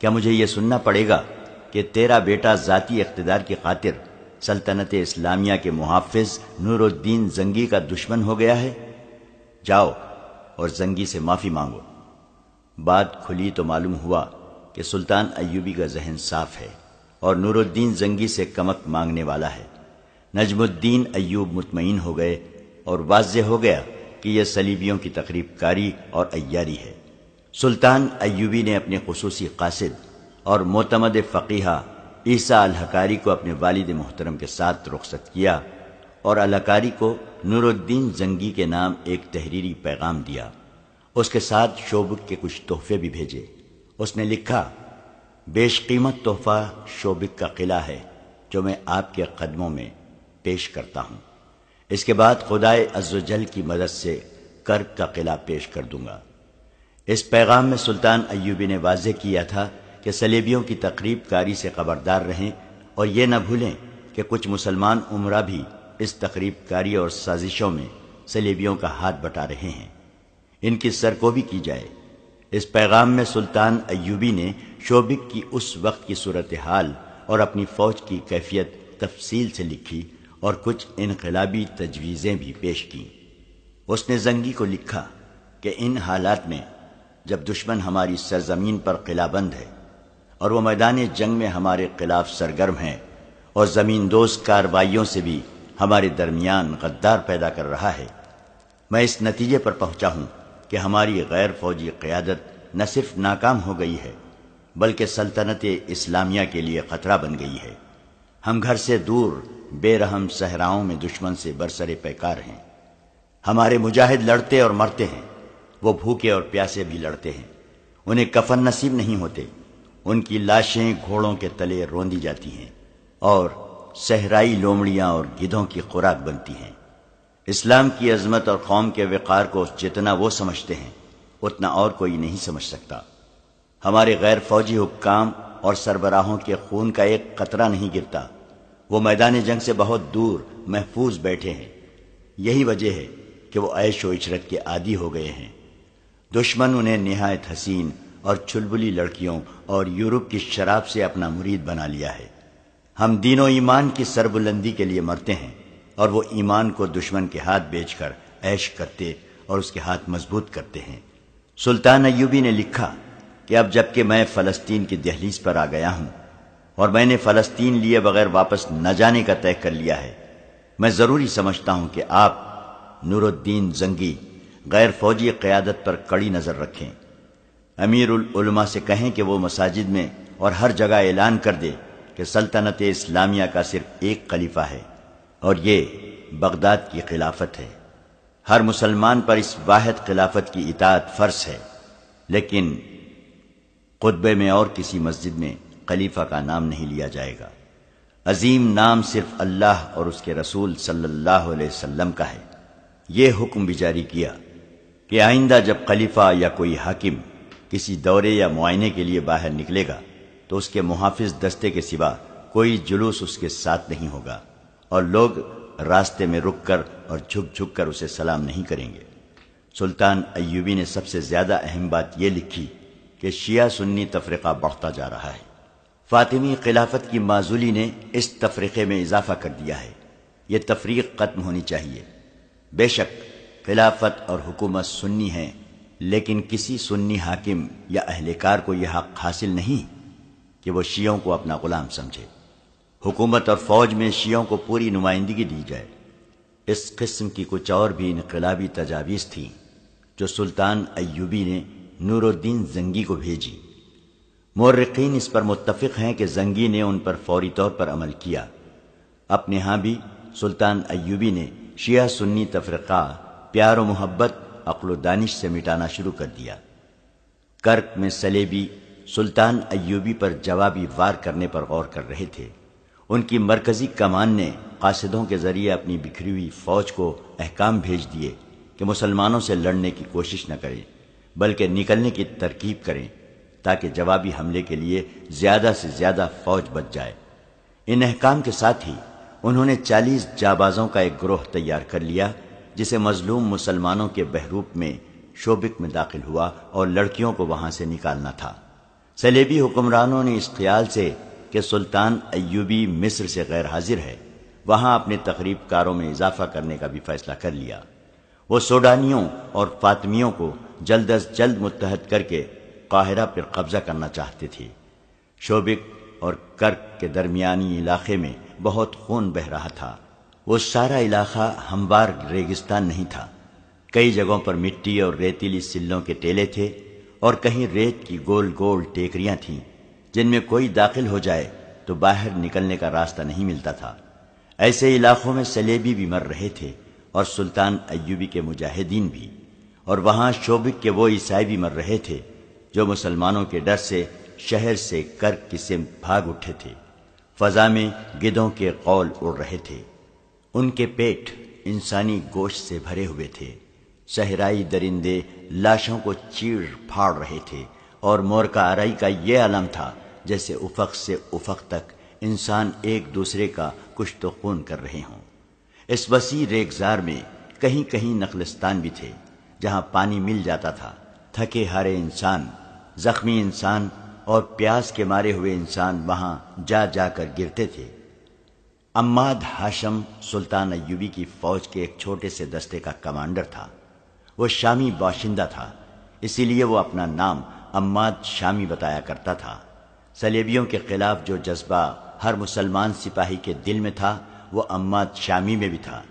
क्या मुझे यह सुनना पड़ेगा कि तेरा बेटा जाती इकतदार की खातिर सल्तनत इस्लामिया के मुहाफिज नूरुद्दीन जंगी का दुश्मन हो गया है जाओ और जंगी से माफी मांगो बात खुली तो मालूम हुआ कि सुल्तान अयूबी का जहन साफ है और नूरुद्दीन जंगी से कमक मांगने वाला है नजमुद्दीन अयूब मुतमिन हो गए और वाज हो गया कि यह सलीबियों की तकरीब कारी और अयारी है सुल्तान अयूबी ने अपने खसूसी कासिद और मोतमद फ़कीहा ईसा अलहकारी को अपने वालिद मोहतरम के साथ रुखसत किया और अलहकारी को नूरुद्दीन जंगी के नाम एक तहरीरी पैगाम दिया उसके साथ शोबिक के कुछ तोहफे भी भेजे उसने लिखा बेशकीमत तोहफा शोबिक का किला है जो मैं आपके कदमों में पेश करता हूँ इसके बाद खुदाए अज्जल की मदद से कर्क का किला पेश कर दूंगा इस पैगाम में सुल्तान अयूबी ने वाजे किया था कि सलेबियों की तकरीब कारी से खबरदार रहें और ये न भूलें कि कुछ मुसलमान उम्रा भी इस तकरीब कारी और साजिशों में सलेबियों का हाथ बटा रहे हैं इनकी सर को भी की जाए इस पैगाम में सुल्तान अयूबी ने शोबिक की उस वक्त की सूरत हाल और अपनी फौज की कैफियत तफसील से लिखी और कुछ इनकलाबी तजवीज़ें भी पेश कीं उसने जंगी को लिखा कि इन हालात में जब दुश्मन हमारी सरजमीन पर किलाबंद है और वो मैदान जंग में हमारे खिलाफ सरगर्म हैं और ज़मीन दोस्त कार्रवाइयों से भी हमारे दरमियान गद्दार पैदा कर रहा है मैं इस नतीजे पर पहुंचा हूं कि हमारी गैर फौजी क़्यादत न सिर्फ नाकाम हो गई है बल्कि सल्तनत इस्लामिया के लिए ख़तरा बन गई है हम घर से दूर बेरहम सहराओं में दुश्मन से बरसरे पैकार हैं हमारे मुजाहिद लड़ते और मरते हैं वो भूखे और प्यासे भी लड़ते हैं उन्हें कफन नसीब नहीं होते उनकी लाशें घोड़ों के तले रोंदी जाती हैं और सहराई लोमड़ियां और गिधों की खुराक बनती हैं इस्लाम की अजमत और कौम के वक़ार को जितना वो समझते हैं उतना और कोई नहीं समझ सकता हमारे गैर फौजी हुक्काम और सरबराहों के खून का एक कतरा नहीं गिरता वो मैदान जंग से बहुत दूर महफूज बैठे हैं यही वजह है कि वो ऐश व इशरत के आदि हो गए हैं दुश्मन उन्हें नहायत हसीन और छुलबुली लड़कियों और यूरोप की शराब से अपना मुरीद बना लिया है हम दीनों ईमान की सरबुलंदी के लिए मरते हैं और वो ईमान को दुश्मन के हाथ बेचकर ऐश करते और उसके हाथ मजबूत करते हैं सुल्तान अयूबी ने लिखा कि अब जबकि मैं फ़लस्तीन की दहलीज पर आ गया हूं और मैंने फ़लस्तीन लिए बगैर वापस न जाने का तय कर लिया है मैं ज़रूरी समझता हूं कि आप नूरुद्दीन जंगी गैर फौजी क़्यादत पर कड़ी नज़र रखें अमीर उलमा से कहें कि वो मसाजिद में और हर जगह ऐलान कर दे कि सल्तनत इस्लामिया का सिर्फ एक खलीफा है और ये बगदाद की खिलाफत है हर मुसलमान पर इस वाहद खिलाफत की इतात फर्ज है लेकिन खुतबे में और किसी मस्जिद में खलीफा का नाम नहीं लिया जाएगा अजीम नाम सिर्फ अल्लाह और उसके रसूल सल्लल्लाहु अलैहि वसल्लम का है ये हुक्म भी जारी किया कि आइंदा जब खलीफा या कोई हाकिम किसी दौरे या मुआयने के लिए बाहर निकलेगा तो उसके मुहाफ़ दस्ते के सिवा कोई जुलूस उसके साथ नहीं होगा और लोग रास्ते में रुक कर और झुक झुक कर उसे सलाम नहीं करेंगे सुल्तान अयूबी ने सबसे ज़्यादा अहम बात यह लिखी कि शिया सुन्नी तफरीक़ा बढ़ता जा रहा है फातिमी खिलाफत की माजूली ने इस तफरीक़े में इजाफा कर दिया है यह तफरीक ख़त्म होनी चाहिए बेशक खिलाफत और हुकूमत सुन्नी हैं लेकिन किसी सुन्नी हाकिम या अहलेकार को यह हक हासिल नहीं कि वो शियों को अपना गुलाम समझे हुकूमत और फौज में शियों को पूरी नुमाइंदगी दी जाए इस किस्म की कुछ और भी इनकलाबी तजावीज़ थी जो सुल्तान अयूबी ने नूरुद्दीन जंगी को भेजी मौरकिन इस पर मुतफ़ हैं कि जंगी ने उन पर फौरी तौर पर अमल किया अपने यहाँ भी सुल्तान अयूबी ने शिया सुन्नी तफरक़ा प्यार मोहब्बत अक्ल दानिश से मिटाना शुरू कर दिया कर्क में सलेबी सुल्तान अयूबी पर जवाबी वार करने पर गौर कर रहे थे उनकी मरकजी कमान ने कासदों के जरिए अपनी बिखरी हुई फौज को अहकाम भेज दिए कि मुसलमानों से लड़ने की कोशिश न करें बल्कि निकलने की तरकीब करें ताकि जवाबी हमले के लिए ज्यादा से ज्यादा फौज बच जाए इन अहकाम के साथ ही उन्होंने चालीस जाबाजों का एक ग्रोह तैयार कर लिया जिसे मजलूम मुसलमानों के बहरूप में शोबिक में दाखिल हुआ और लड़कियों को वहां से निकालना था सलेबी हुक्मरानों ने इस ख्याल से कि सुल्तान अयूबी मिस्र से गैर हाजिर है वहां अपने तकरीब कारों में इजाफा करने का भी फैसला कर लिया वो सोडानियों और फातमियों को जल्द अज जल्द मुतहद करके काहिरा पर कब्जा करना चाहते थे शोबिक और कर्क के दरमियानी इलाके में बहुत खून बह रहा था वो सारा इलाका हमवार रेगिस्तान नहीं था कई जगहों पर मिट्टी और रेतीली सिल्लों के टेले थे और कहीं रेत की गोल गोल टेकरियां थीं जिनमें कोई दाखिल हो जाए तो बाहर निकलने का रास्ता नहीं मिलता था ऐसे इलाकों में सलेबी भी मर रहे थे और सुल्तान अयूबी के मुजाहिदीन भी और वहां शोबिक के वो ईसाई भी मर रहे थे जो मुसलमानों के डर से शहर से कर किसे भाग उठे थे फजा में गिदों के कौल उड़ रहे थे उनके पेट इंसानी गोश्त से भरे हुए थे सहराई दरिंदे लाशों को चीड़ फाड़ रहे थे और मोर का आरई का यह आलम था जैसे उफक से उफक तक इंसान एक दूसरे का कुछ तो खून कर रहे हों इस वसी रेगजार में कहीं कहीं नखलस्तान भी थे जहां पानी मिल जाता था थके हारे इंसान जख्मी इंसान और प्यास के मारे हुए इंसान वहां जा जाकर गिरते थे अम्माद हाशम सुल्तान अयूबी की फौज के एक छोटे से दस्ते का कमांडर था वो शामी बाशिंदा था इसीलिए वो अपना नाम अम्माद शामी बताया करता था सलेबियों के खिलाफ जो जज्बा हर मुसलमान सिपाही के दिल में था वो अम्माद शामी में भी था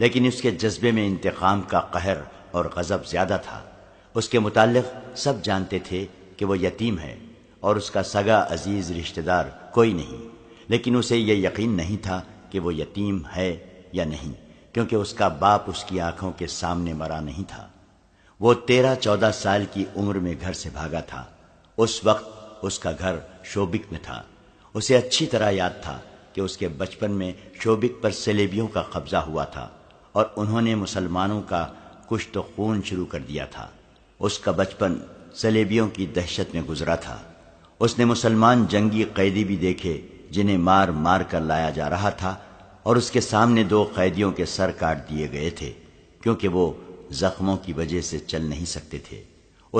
लेकिन उसके जज्बे में इंतकाम का कहर और गज़ब ज़्यादा था उसके मुतल सब जानते थे कि वो यतीम है और उसका सगा अजीज़ रिश्तेदार कोई नहीं लेकिन उसे यह यकीन नहीं था कि वो यतीम है या नहीं क्योंकि उसका बाप उसकी आंखों के सामने मरा नहीं था वो तेरह चौदह साल की उम्र में घर से भागा था उस वक्त उसका घर शोबिक में था उसे अच्छी तरह याद था कि उसके बचपन में शोबिक पर सेलेबियों का कब्जा हुआ था और उन्होंने मुसलमानों का कुछ तो खून शुरू कर दिया था उसका बचपन सलेबियों की दहशत में गुजरा था उसने मुसलमान जंगी कैदी भी देखे जिन्हें मार मार कर लाया जा रहा था और उसके सामने दो कैदियों के सर काट दिए गए थे क्योंकि वो जख्मों की वजह से चल नहीं सकते थे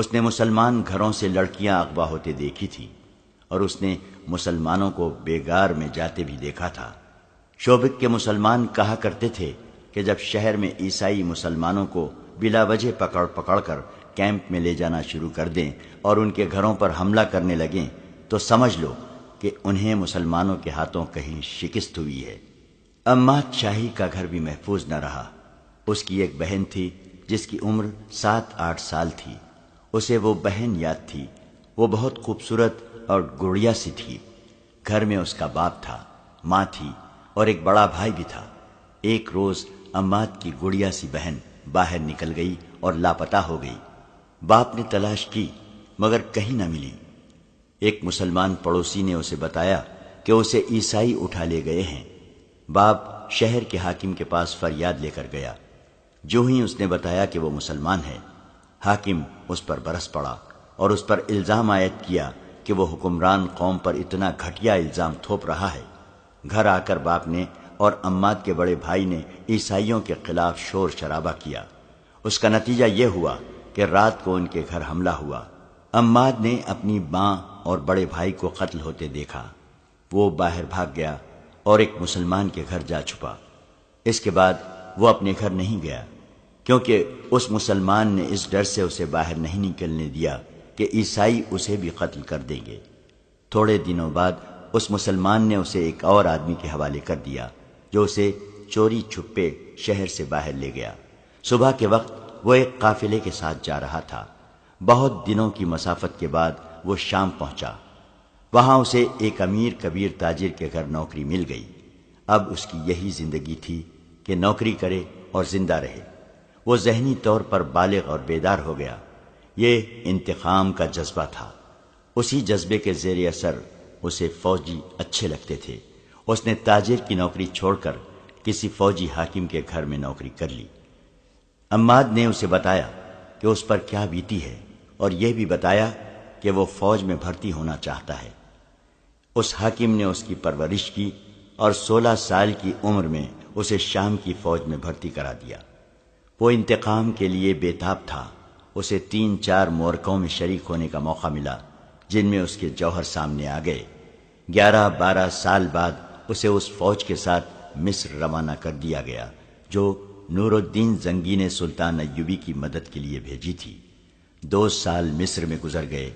उसने मुसलमान घरों से लड़कियां अगवा होते देखी थी और उसने मुसलमानों को बेगार में जाते भी देखा था शोभिक के मुसलमान कहा करते थे कि जब शहर में ईसाई मुसलमानों को बिला वजह पकड़ पकड़ कर कैंप में ले जाना शुरू कर दें और उनके घरों पर हमला करने लगें तो समझ लो कि उन्हें मुसलमानों के हाथों कहीं शिकस्त हुई है अम्मा शाही का घर भी महफूज न रहा उसकी एक बहन थी जिसकी उम्र सात आठ साल थी उसे वो बहन याद थी वो बहुत खूबसूरत और गुड़िया सी थी घर में उसका बाप था माँ थी और एक बड़ा भाई भी था एक रोज अम्माद की गुड़िया सी बहन बाहर निकल गई और लापता हो गई बाप ने तलाश की मगर कहीं ना मिली एक मुसलमान पड़ोसी ने उसे बताया कि उसे ईसाई उठा ले गए हैं बाप शहर के हाकिम के पास फरियाद लेकर गया जो ही उसने बताया कि वो मुसलमान है हाकिम उस पर बरस पड़ा और उस पर इल्ज़ाम आयद किया कि वो हुक्मरान कौम पर इतना घटिया इल्ज़ाम थोप रहा है घर आकर बाप ने और अम्माद के बड़े भाई ने ईसाइयों के खिलाफ शोर शराबा किया उसका नतीजा यह हुआ कि रात को उनके घर हमला हुआ अम्माद ने अपनी माँ और बड़े भाई को कत्ल होते देखा वो बाहर भाग गया और एक मुसलमान के घर जा छुपा इसके बाद वो अपने घर नहीं गया क्योंकि उस मुसलमान ने इस डर से उसे बाहर नहीं निकलने दिया कि ईसाई उसे भी कत्ल कर देंगे थोड़े दिनों बाद उस मुसलमान ने उसे एक और आदमी के हवाले कर दिया जो उसे चोरी छुपे शहर से बाहर ले गया सुबह के वक्त वो एक काफिले के साथ जा रहा था बहुत दिनों की मसाफत के बाद वो शाम पहुंचा वहां उसे एक अमीर कबीर ताजिर के घर नौकरी मिल गई अब उसकी यही जिंदगी थी कि नौकरी करे और जिंदा रहे वो जहनी तौर पर बालिग और बेदार हो गया ये इंतकाम का जज्बा था उसी जज्बे के जेर असर उसे फौजी अच्छे लगते थे उसने ताजिर की नौकरी छोड़कर किसी फौजी हाकिम के घर में नौकरी कर ली अम्माद ने उसे बताया कि उस पर क्या बीती है और यह भी बताया कि वो फौज में भर्ती होना चाहता है उस हाकिम ने उसकी परवरिश की और 16 साल की उम्र में उसे शाम की फौज में भर्ती करा दिया वो इंतकाम के लिए बेताब था उसे तीन चार मोरकों में शरीक होने का मौका मिला जिनमें उसके जौहर सामने आ गए ग्यारह बारह साल बाद उसे उस फौज के साथ मिस्र रवाना कर दिया गया जो नूरुद्दीन जंगी ने सुल्तान अयुबी की मदद के लिए भेजी थी दो साल मिस्र में गुजर गए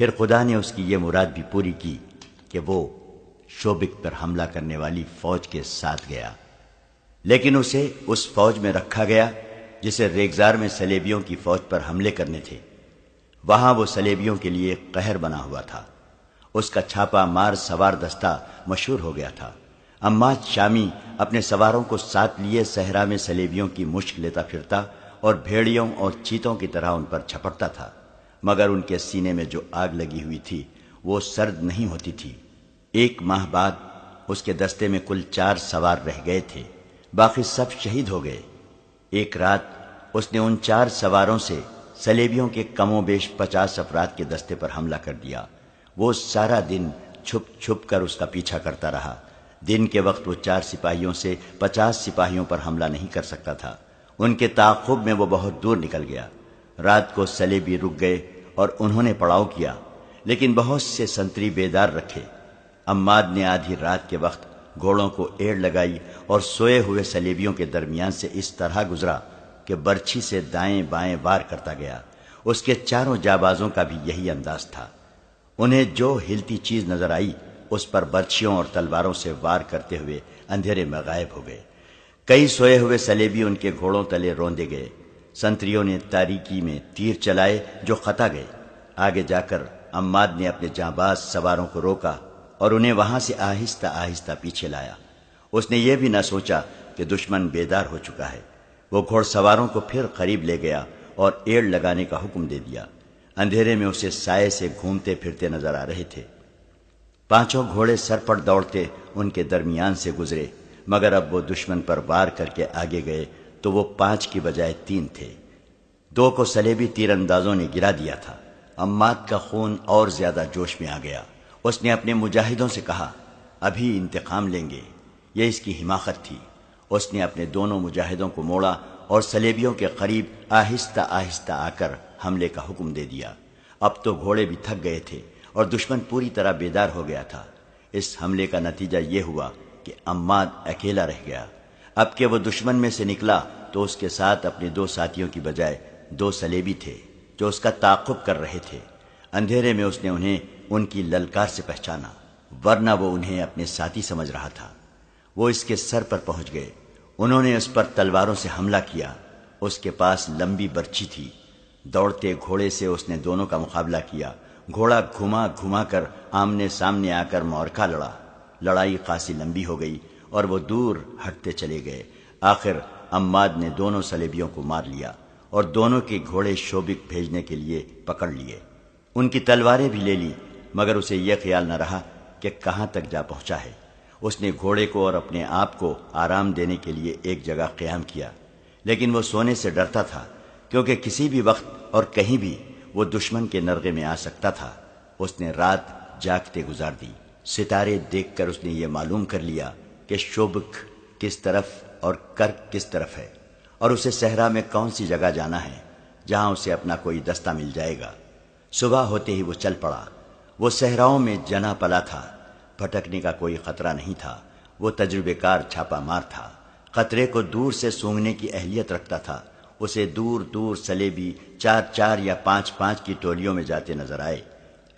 फिर खुदा ने उसकी ये मुराद भी पूरी की कि वो शोबिक पर हमला करने वाली फौज के साथ गया लेकिन उसे उस फौज में रखा गया जिसे रेगजार में सलेबियों की फौज पर हमले करने थे वहां वो सलेबियों के लिए कहर बना हुआ था उसका छापा मार सवार दस्ता मशहूर हो गया था अम्माज शामी अपने सवारों को साथ लिए सहरा में सलेबियों की मुश्क लेता फिरता और भेड़ियों और चीतों की तरह उन पर छपटता था मगर उनके सीने में जो आग लगी हुई थी वो सर्द नहीं होती थी एक माह बाद उसके दस्ते में कुल चार सवार रह गए थे बाकी सब शहीद हो गए एक रात उसने उन चार सवारों से सलेबियों के कमोबेश पचास अफराद के दस्ते पर हमला कर दिया वो सारा दिन छुप छुप कर उसका पीछा करता रहा दिन के वक्त वो चार सिपाहियों से पचास सिपाहियों पर हमला नहीं कर सकता था उनके ताकुब में वो बहुत दूर निकल गया रात को सलेबी रुक गए और उन्होंने पड़ाव किया लेकिन बहुत से संतरी बेदार रखे अम्माद ने आधी रात के वक्त घोड़ों को एड़ लगाई और सोए हुए सलेबियों के दरमियान से इस तरह गुजरा कि बर्छी से दाएं बाएं वार करता गया उसके चारों जाबाजों का भी यही अंदाज था उन्हें जो हिलती चीज नजर आई उस पर बर्छियों और तलवारों से वार करते हुए अंधेरे में गायब हो गए कई सोए हुए सलेबी उनके घोड़ों तले रोंदे गए संतरियों ने तारीकी में तीर चलाए जो खता गए आगे जाकर अम्माद ने अपने जाबाज सवारों को रोका और उन्हें वहां से आहिस्ता आहिस्ता पीछे लाया उसने यह भी ना सोचा कि दुश्मन बेदार हो चुका है वो घोड़सवारों को फिर करीब ले गया और एड़ लगाने का हुक्म दे दिया अंधेरे में उसे साय से घूमते फिरते नजर आ रहे थे पांचों घोड़े सर पर दौड़ते उनके दरमियान से गुजरे मगर अब वो दुश्मन पर वार करके आगे गए तो वो पांच की बजाय तीन थे दो को सलेबी तीरंदाजों ने गिरा दिया था अम्माद का खून और ज्यादा जोश में आ गया उसने अपने मुजाहिदों से कहा अभी इंतकाम लेंगे यह इसकी हिमाकत थी उसने अपने दोनों मुजाहिदों को मोड़ा और सलेबियों के करीब आहिस्ता आहिस्ता आकर हमले का हुक्म दे दिया अब तो घोड़े भी थक गए थे और दुश्मन पूरी तरह बेदार हो गया था इस हमले का नतीजा ये हुआ कि अम्माद अकेला रह गया अब के वो दुश्मन में से निकला तो उसके साथ अपने दो साथियों की बजाय दो सलेबी थे जो उसका ताकुब कर रहे थे अंधेरे में उसने उन्हें उनकी ललकार से पहचाना वरना वो उन्हें अपने साथी समझ रहा था वो इसके सर पर पहुंच गए उन्होंने उस पर तलवारों से हमला किया उसके पास लंबी बर्छी थी दौड़ते घोड़े से उसने दोनों का मुकाबला किया घोड़ा घुमा घुमा कर आमने सामने आकर मौरखा लड़ा लड़ाई खासी लंबी हो गई और वो दूर हटते चले गए आखिर अम्माद ने दोनों सलेबियों को मार लिया और दोनों के घोड़े शोभिक भेजने के लिए पकड़ लिए उनकी तलवारें भी ले ली मगर उसे यह ख्याल न रहा कि कहां तक जा पहुंचा है उसने घोड़े को और अपने आप को आराम देने के लिए एक जगह क्याम किया लेकिन वो सोने से डरता था क्योंकि किसी भी वक्त और कहीं भी वो दुश्मन के नरगे में आ सकता था उसने रात जागते गुजार दी सितारे देखकर उसने ये मालूम कर लिया कि शुभ किस तरफ और कर किस तरफ है और उसे सहरा में कौन सी जगह जाना है जहां उसे अपना कोई दस्ता मिल जाएगा सुबह होते ही वो चल पड़ा वो सहराओं में जना पला था भटकने का कोई खतरा नहीं था वो तजुर्बेकार छापामार था खतरे को दूर से सूंघने की अहलियत रखता था उसे दूर दूर सलेबी चार चार या पांच पांच की टोलियों में जाते नजर आए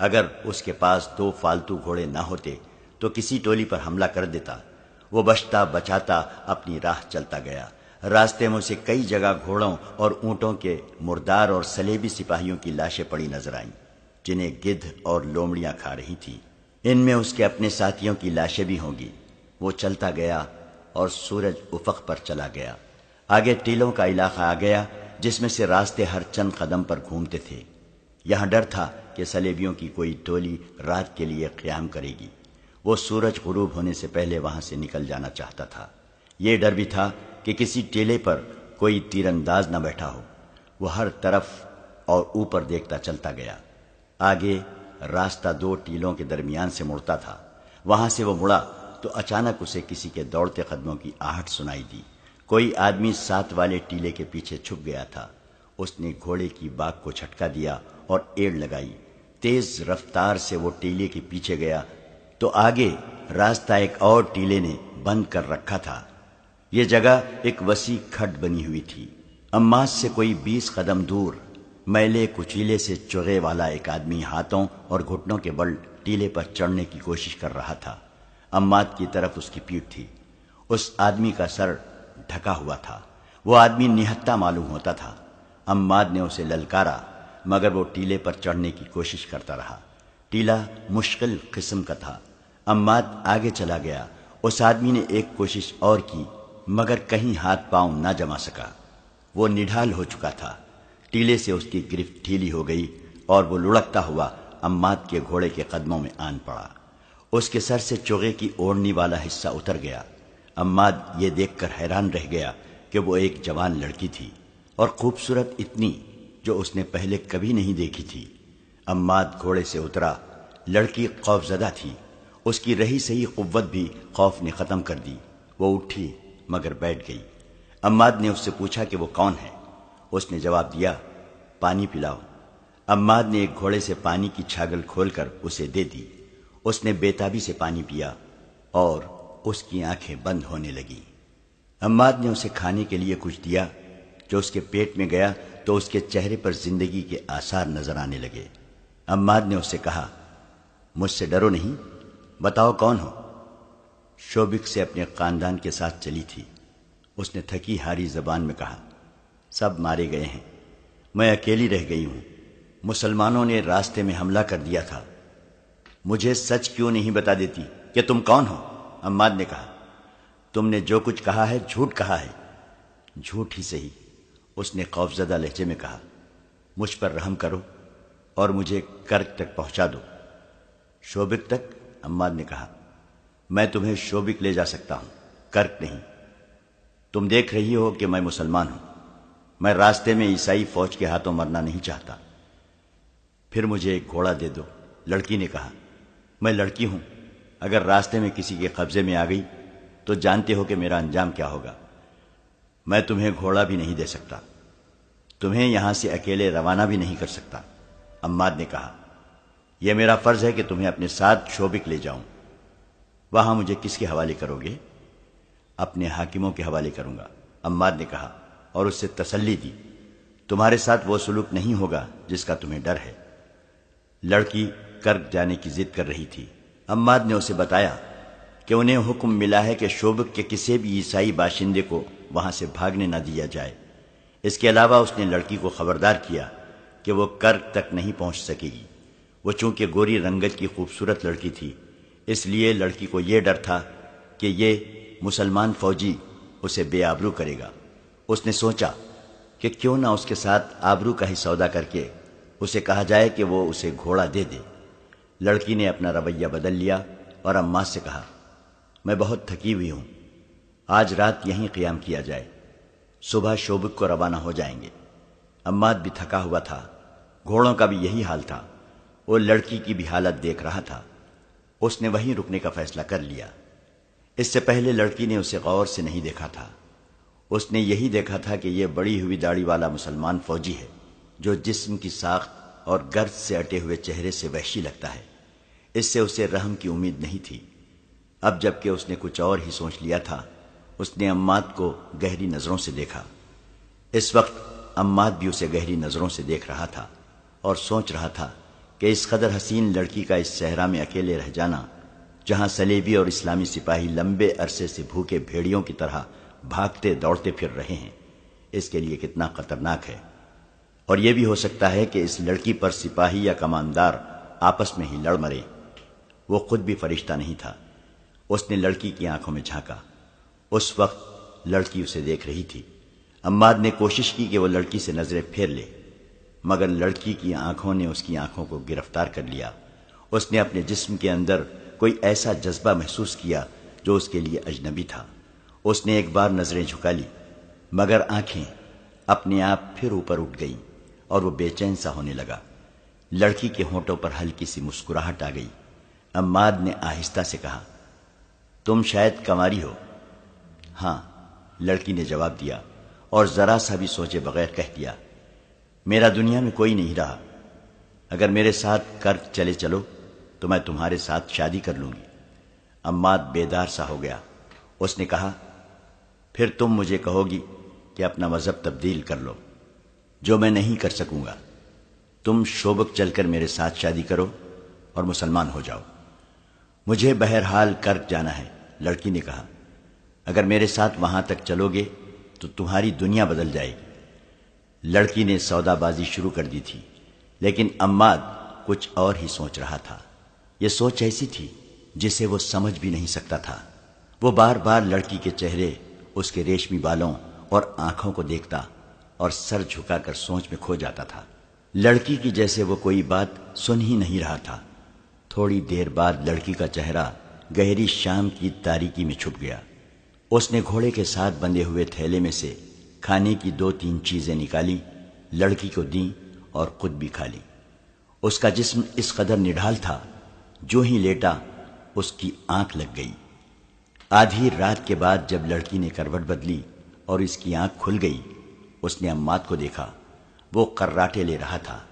अगर उसके पास दो फालतू घोड़े ना होते तो किसी टोली पर हमला कर देता वो बचता बचाता अपनी राह चलता गया रास्ते में उसे कई जगह घोड़ों और ऊंटों के मुर्दार और सलेबी सिपाहियों की लाशें पड़ी नजर आईं जिन्हें गिद्ध और लोमड़ियां खा रही थीं इनमें उसके अपने साथियों की लाशें भी होंगी वो चलता गया और सूरज उफक पर चला गया आगे टीलों का इलाका आ गया जिसमें से रास्ते हर चंद कदम पर घूमते थे यहां डर था कि सलेबियों की कोई टोली रात के लिए क्याम करेगी वो सूरज गुरूब होने से पहले वहां से निकल जाना चाहता था ये डर भी था कि किसी टेले पर कोई तीरंदाज न बैठा हो वह हर तरफ और ऊपर देखता चलता गया आगे रास्ता दो टीलों के दरमियान से मुड़ता था वहां से वो मुड़ा तो अचानक उसे किसी के दौड़ते कदमों की आहट सुनाई दी कोई आदमी सात वाले टीले के पीछे छुप गया था उसने घोड़े की बाग को झटका दिया और एड़ लगाई तेज रफ्तार से वो टीले के पीछे गया तो आगे रास्ता एक और टीले ने बंद कर रखा था यह जगह एक वसी खड बनी हुई थी अम्मास से कोई बीस कदम दूर मैले कुचीले से चुगे वाला एक आदमी हाथों और घुटनों के बल टीले पर चढ़ने की कोशिश कर रहा था अम्माद की तरफ उसकी पीठ थी उस आदमी का सर ढका हुआ था वो आदमी निहत्ता मालूम होता था अम्माद ने उसे ललकारा मगर वो टीले पर चढ़ने की कोशिश करता रहा टीला मुश्किल किस्म का था अम्माद आगे चला गया उस आदमी ने एक कोशिश और की मगर कहीं हाथ पांव ना जमा सका वो निढाल हो चुका था टीले से उसकी गिरफ्त ढीली हो गई और वो लुढ़कता हुआ अम्माद के घोड़े के कदमों में आन पड़ा उसके सर से चोगे की ओढ़नी वाला हिस्सा उतर गया अम्माद ये देखकर हैरान रह गया कि वो एक जवान लड़की थी और खूबसूरत इतनी जो उसने पहले कभी नहीं देखी थी अम्माद घोड़े से उतरा लड़की खौफजदा थी उसकी रही सही कुत भी खौफ ने खत्म कर दी वो उठी मगर बैठ गई अम्माद ने उससे पूछा कि वो कौन है उसने जवाब दिया पानी पिलाओ अम्माद ने एक घोड़े से पानी की छागल खोलकर उसे दे दी उसने बेताबी से पानी पिया और उसकी आंखें बंद होने लगी अम्माद ने उसे खाने के लिए कुछ दिया जो उसके पेट में गया तो उसके चेहरे पर जिंदगी के आसार नजर आने लगे अम्माद ने उससे कहा मुझसे डरो नहीं बताओ कौन हो शोबिक से अपने खानदान के साथ चली थी उसने थकी हारी जबान में कहा सब मारे गए हैं मैं अकेली रह गई हूं मुसलमानों ने रास्ते में हमला कर दिया था मुझे सच क्यों नहीं बता देती कि तुम कौन हो अम्माद ने कहा तुमने जो कुछ कहा है झूठ कहा है झूठ ही सही उसने खौफजदा लहजे में कहा मुझ पर रहम करो और मुझे कर्क तक पहुंचा दो शोबिक तक अम्माद ने कहा मैं तुम्हें शोबिक ले जा सकता हूं कर्क नहीं तुम देख रही हो कि मैं मुसलमान हूं मैं रास्ते में ईसाई फौज के हाथों मरना नहीं चाहता फिर मुझे एक घोड़ा दे दो लड़की ने कहा मैं लड़की हूं अगर रास्ते में किसी के कब्जे में आ गई तो जानते हो कि मेरा अंजाम क्या होगा मैं तुम्हें घोड़ा भी नहीं दे सकता तुम्हें यहां से अकेले रवाना भी नहीं कर सकता अम्माद ने कहा यह मेरा फर्ज है कि तुम्हें अपने साथ शोबिक ले जाऊं वहां मुझे किसके हवाले करोगे अपने हाकिमों के हवाले करूंगा अम्माद ने कहा और उससे तसल्ली दी तुम्हारे साथ वो सलूक नहीं होगा जिसका तुम्हें डर है लड़की कर्क जाने की जिद कर रही थी अम्माद ने उसे बताया कि उन्हें हुक्म मिला है कि शोभक के किसी भी ईसाई बाशिंदे को वहां से भागने ना दिया जाए इसके अलावा उसने लड़की को खबरदार किया कि वो कर्क तक नहीं पहुंच सकेगी वो चूंकि गोरी रंगत की खूबसूरत लड़की थी इसलिए लड़की को यह डर था कि ये मुसलमान फौजी उसे बे आबरू करेगा उसने सोचा कि क्यों ना उसके साथ आबरू का ही सौदा करके उसे कहा जाए कि वो उसे घोड़ा दे दे लड़की ने अपना रवैया बदल लिया और अम्मा से कहा मैं बहुत थकी हुई हूं आज रात यहीं क्याम किया जाए सुबह शोभिक को रवाना हो जाएंगे अम्मा भी थका हुआ था घोड़ों का भी यही हाल था वो लड़की की भी हालत देख रहा था उसने वहीं रुकने का फैसला कर लिया इससे पहले लड़की ने उसे गौर से नहीं देखा था उसने यही देखा था कि यह बड़ी हुई दाढ़ी वाला मुसलमान फौजी है जो जिस्म की साख्त और गर्द से अटे हुए चेहरे से वहशी लगता है इससे उसे रहम की उम्मीद नहीं थी अब जबकि उसने कुछ और ही सोच लिया था उसने अम्माद को गहरी नज़रों से देखा इस वक्त अम्माद भी उसे गहरी नज़रों से देख रहा था और सोच रहा था कि इस कदर हसीन लड़की का इस सहरा में अकेले रह जाना जहां सलेबी और इस्लामी सिपाही लंबे अरसे से भूखे भेड़ियों की तरह भागते दौड़ते फिर रहे हैं इसके लिए कितना खतरनाक है और यह भी हो सकता है कि इस लड़की पर सिपाही या कमानदार आपस में ही लड़ मरे वो खुद भी फरिश्ता नहीं था उसने लड़की की आंखों में झांका उस वक्त लड़की उसे देख रही थी अम्माद ने कोशिश की कि वो लड़की से नजरें फेर ले मगर लड़की की आंखों ने उसकी आंखों को गिरफ्तार कर लिया उसने अपने जिस्म के अंदर कोई ऐसा जज्बा महसूस किया जो उसके लिए अजनबी था उसने एक बार नजरें झुका ली मगर आंखें अपने आप फिर ऊपर उठ गईं और वो बेचैन सा होने लगा लड़की के होंठों पर हल्की सी मुस्कुराहट आ गई अम्माद ने आहिस्ता से कहा तुम शायद कंवारी हो हाँ लड़की ने जवाब दिया और जरा सा भी सोचे बगैर कह दिया मेरा दुनिया में कोई नहीं रहा अगर मेरे साथ कर चले चलो तो मैं तुम्हारे साथ शादी कर लूंगी अम्माद बेदार सा हो गया उसने कहा फिर तुम मुझे कहोगी कि अपना मजहब तब्दील कर लो जो मैं नहीं कर सकूंगा तुम शोभक चलकर मेरे साथ शादी करो और मुसलमान हो जाओ मुझे बहरहाल कर्क जाना है लड़की ने कहा अगर मेरे साथ वहां तक चलोगे तो तुम्हारी दुनिया बदल जाएगी लड़की ने सौदाबाजी शुरू कर दी थी लेकिन अम्माद कुछ और ही सोच रहा था यह सोच ऐसी थी जिसे वो समझ भी नहीं सकता था वो बार बार लड़की के चेहरे उसके रेशमी बालों और आंखों को देखता और सर झुकाकर सोच में खो जाता था लड़की की जैसे वो कोई बात सुन ही नहीं रहा था थोड़ी देर बाद लड़की का चेहरा गहरी शाम की तारीकी में छुप गया उसने घोड़े के साथ बंधे हुए थैले में से खाने की दो तीन चीजें निकाली लड़की को दी और खुद भी खा ली उसका जिस्म इस कदर निढाल था जो ही लेटा उसकी आंख लग गई आधी रात के बाद जब लड़की ने करवट बदली और इसकी आंख खुल गई उसने अम्माद को देखा वो कर्राटे ले रहा था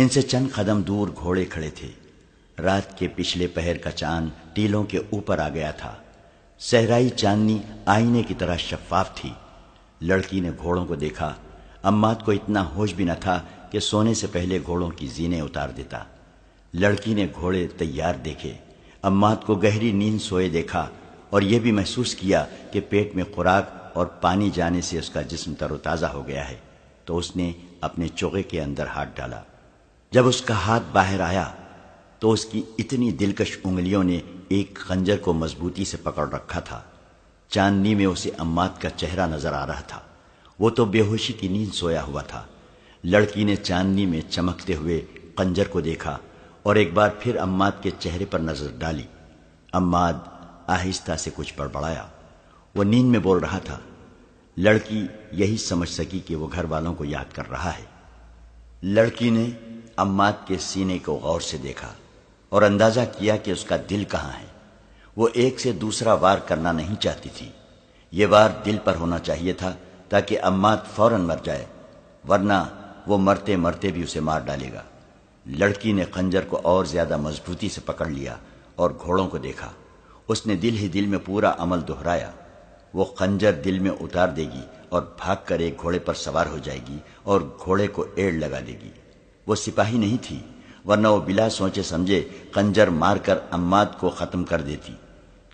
इनसे चंद कदम दूर घोड़े खड़े थे रात के पिछले पहर का चांद टीलों के ऊपर आ गया था सहराई चांदनी आईने की तरह शफाफ थी लड़की ने घोड़ों को देखा अम्माद को इतना होश भी न था कि सोने से पहले घोड़ों की जीने उतार देता लड़की ने घोड़े तैयार देखे अम्माद को गहरी नींद सोए देखा और यह भी महसूस किया कि पेट में खुराक और पानी जाने से उसका जिस्म तरोताज़ा हो गया है तो उसने अपने चोगे के अंदर हाथ डाला जब उसका हाथ बाहर आया तो उसकी इतनी दिलकश उंगलियों ने एक खंजर को मजबूती से पकड़ रखा था चांदनी में उसे अम्माद का चेहरा नजर आ रहा था वो तो बेहोशी की नींद सोया हुआ था लड़की ने चांदनी में चमकते हुए कंजर को देखा और एक बार फिर अम्माद के चेहरे पर नजर डाली अम्माद आहिस्ता से कुछ बड़बड़ाया वो नींद में बोल रहा था लड़की यही समझ सकी कि वो घर वालों को याद कर रहा है लड़की ने अम्माद के सीने को गौर से देखा और अंदाजा किया कि उसका दिल कहाँ है वो एक से दूसरा वार करना नहीं चाहती थी ये वार दिल पर होना चाहिए था ताकि अम्मा फौरन मर जाए वरना वो मरते मरते भी उसे मार डालेगा लड़की ने खंजर को और ज्यादा मजबूती से पकड़ लिया और घोड़ों को देखा उसने दिल ही दिल में पूरा अमल दोहराया वो खंजर दिल में उतार देगी और भाग कर एक घोड़े पर सवार हो जाएगी और घोड़े को एड़ लगा देगी वो सिपाही नहीं थी वरना वो बिला सोचे समझे खंजर मारकर अम्माद को खत्म कर देती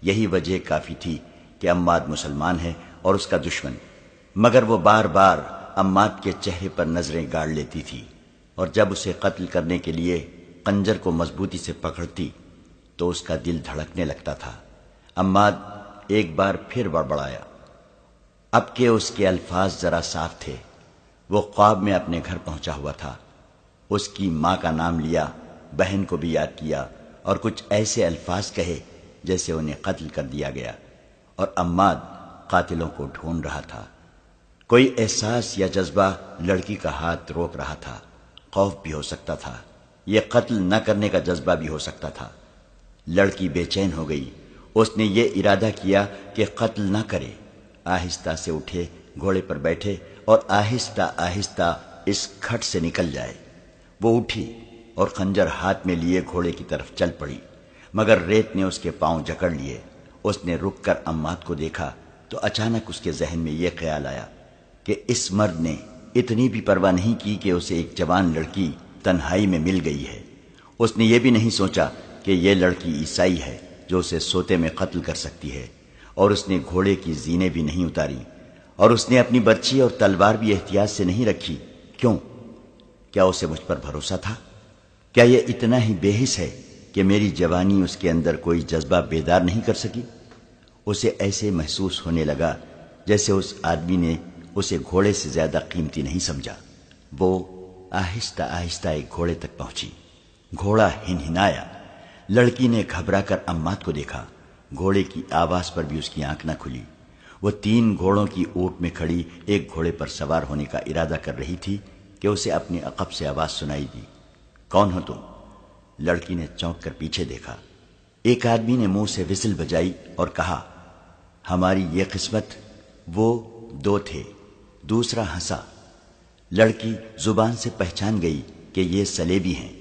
यही वजह काफी थी कि अम्माद मुसलमान है और उसका दुश्मन मगर वो बार बार अम्माद के चेहरे पर नजरें गाड़ लेती थी और जब उसे कत्ल करने के लिए कंजर को मजबूती से पकड़ती तो उसका दिल धड़कने लगता था अम्माद एक बार फिर बड़बड़ाया अब के उसके अल्फाज जरा साफ थे वो ख्वाब में अपने घर पहुंचा हुआ था उसकी माँ का नाम लिया बहन को भी याद किया और कुछ ऐसे अल्फाज कहे जैसे उन्हें कत्ल कर दिया गया और अम्माद कातिलों को ढूंढ रहा था कोई एहसास या जज्बा लड़की का हाथ रोक रहा था खौफ भी हो सकता था यह कत्ल न करने का जज्बा भी हो सकता था लड़की बेचैन हो गई उसने ये इरादा किया कि कत्ल न करे आहिस्ता से उठे घोड़े पर बैठे और आहिस्ता आहिस्ता इस खट से निकल जाए वो उठी और खंजर हाथ में लिए घोड़े की तरफ चल पड़ी मगर रेत ने उसके पांव जकड़ लिए उसने रुककर अम्माद को देखा तो अचानक उसके जहन में यह ख्याल आया कि इस मर्द ने इतनी भी परवाह नहीं की कि उसे एक जवान लड़की तन्हाई में मिल गई है उसने ये भी नहीं सोचा कि यह लड़की ईसाई है जो उसे सोते में कत्ल कर सकती है और उसने घोड़े की जीने भी नहीं उतारी और उसने अपनी बर्ची और तलवार भी एहतियात से नहीं रखी क्यों क्या उसे मुझ पर भरोसा था क्या यह इतना ही बेहिस है कि मेरी जवानी उसके अंदर कोई जज्बा बेदार नहीं कर सकी उसे ऐसे महसूस होने लगा जैसे उस आदमी ने उसे घोड़े से ज्यादा कीमती नहीं समझा वो आहिस्ता आहिस्ता एक घोड़े तक पहुंची घोड़ा हिन हिनाया लड़की ने घबरा कर अम्माद को देखा घोड़े की आवाज पर भी उसकी आंख ना खुली वो तीन घोड़ों की ओट में खड़ी एक घोड़े पर सवार होने का इरादा कर रही थी कि उसे अपने अकब से आवाज सुनाई दी कौन हो तुम लड़की ने चौंक कर पीछे देखा एक आदमी ने मुंह से विसिल बजाई और कहा हमारी ये किस्मत वो दो थे दूसरा हंसा लड़की जुबान से पहचान गई कि ये सलेबी हैं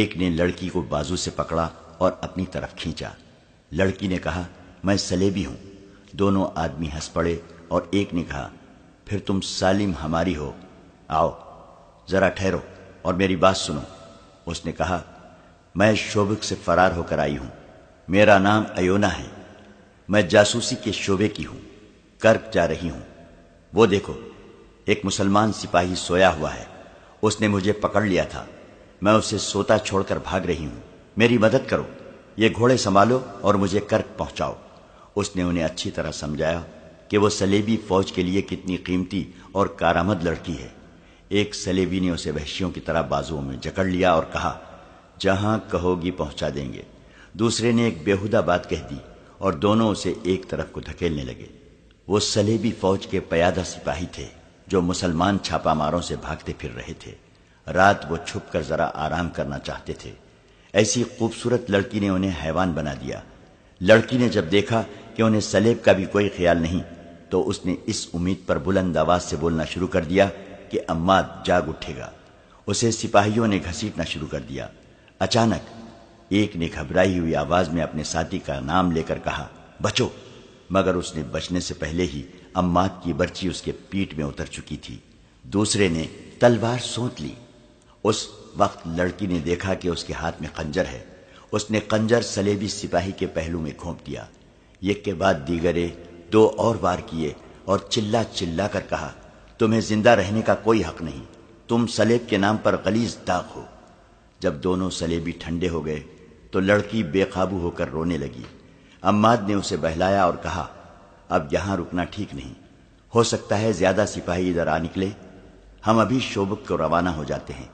एक ने लड़की को बाजू से पकड़ा और अपनी तरफ खींचा लड़की ने कहा मैं सलेबी हूं दोनों आदमी हंस पड़े और एक ने कहा फिर तुम सालिम हमारी हो आओ जरा ठहरो और मेरी बात सुनो उसने कहा मैं शोबक से फरार होकर आई हूं मेरा नाम अयोना है मैं जासूसी के शोबे की हूँ कर्क जा रही हूँ वो देखो एक मुसलमान सिपाही सोया हुआ है उसने मुझे पकड़ लिया था मैं उसे सोता छोड़कर भाग रही हूँ मेरी मदद करो ये घोड़े संभालो और मुझे कर्क पहुंचाओ उसने उन्हें अच्छी तरह समझाया कि वो सलेबी फौज के लिए कितनी कीमती और कारामद लड़की है एक सलेबी ने उसे वहशियों की तरह बाजुओं में जकड़ लिया और कहा जहां कहोगी पहुंचा देंगे दूसरे ने एक बेहुदा बात कह दी और दोनों उसे एक तरफ को धकेलने लगे वो सलेबी फौज के पयादा सिपाही थे जो मुसलमान छापामारों से भागते फिर रहे थे रात वो छुप कर जरा आराम करना चाहते थे ऐसी खूबसूरत लड़की ने उन्हें हैवान बना दिया लड़की ने जब देखा कि उन्हें सलेब का भी कोई ख्याल नहीं तो उसने इस उम्मीद पर बुलंद आवाज से बोलना शुरू कर दिया कि अम्मा जाग उठेगा उसे सिपाहियों ने घसीटना शुरू कर दिया अचानक एक ने घबराई हुई आवाज में अपने साथी का नाम लेकर कहा बचो मगर उसने बचने से पहले ही अम्माद की बर्ची उसके पीठ में उतर चुकी थी दूसरे ने तलवार सोच ली उस वक्त लड़की ने देखा कि उसके हाथ में खंजर है उसने कंजर सलेबी सिपाही के पहलू में घोंप दिया एक के बाद दीगरे दो और वार किए और चिल्ला चिल्ला कर कहा तुम्हें जिंदा रहने का कोई हक नहीं तुम सलेब के नाम पर गलीज दाग हो जब दोनों सलेबी ठंडे हो गए तो लड़की बेकाबू होकर रोने लगी अम्माद ने उसे बहलाया और कहा अब यहां रुकना ठीक नहीं हो सकता है ज्यादा सिपाही इधर आ निकले हम अभी शोभक को रवाना हो जाते हैं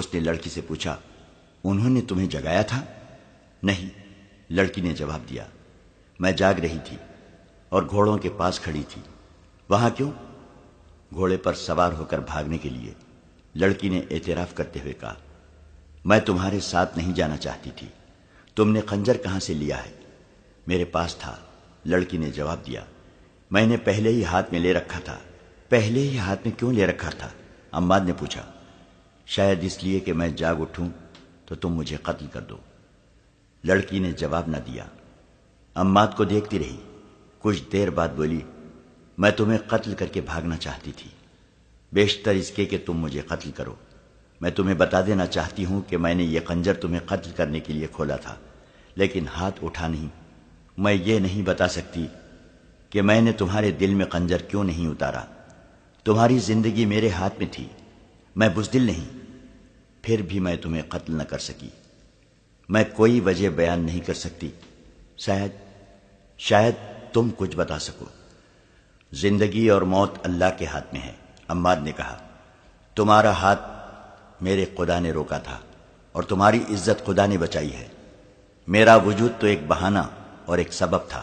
उसने लड़की से पूछा उन्होंने तुम्हें जगाया था नहीं लड़की ने जवाब दिया मैं जाग रही थी और घोड़ों के पास खड़ी थी वहां क्यों घोड़े पर सवार होकर भागने के लिए लड़की ने एतराफ करते हुए कहा मैं तुम्हारे साथ नहीं जाना चाहती थी तुमने खंजर कहां से लिया है मेरे पास था लड़की ने जवाब दिया मैंने पहले ही हाथ में ले रखा था पहले ही हाथ में क्यों ले रखा था अम्बाद ने पूछा शायद इसलिए कि मैं जाग उठूं तो तुम मुझे कत्ल कर दो लड़की ने जवाब न दिया अम्माद को देखती रही कुछ देर बाद बोली मैं तुम्हें कत्ल करके भागना चाहती थी बेशतर इसके कि तुम मुझे कत्ल करो मैं तुम्हें बता देना चाहती हूं कि मैंने ये कंजर तुम्हें कत्ल करने के लिए खोला था लेकिन हाथ उठा नहीं मैं ये नहीं बता सकती कि मैंने तुम्हारे दिल में कंजर क्यों नहीं उतारा तुम्हारी जिंदगी मेरे हाथ में थी मैं बुजदिल नहीं फिर भी मैं तुम्हें कत्ल न कर सकी मैं कोई वजह बयान नहीं कर सकती शायद शायद तुम कुछ बता सको जिंदगी और मौत अल्लाह के हाथ में है अम्माद ने कहा तुम्हारा हाथ मेरे खुदा ने रोका था और तुम्हारी इज्जत खुदा ने बचाई है मेरा वजूद तो एक बहाना और एक सबब था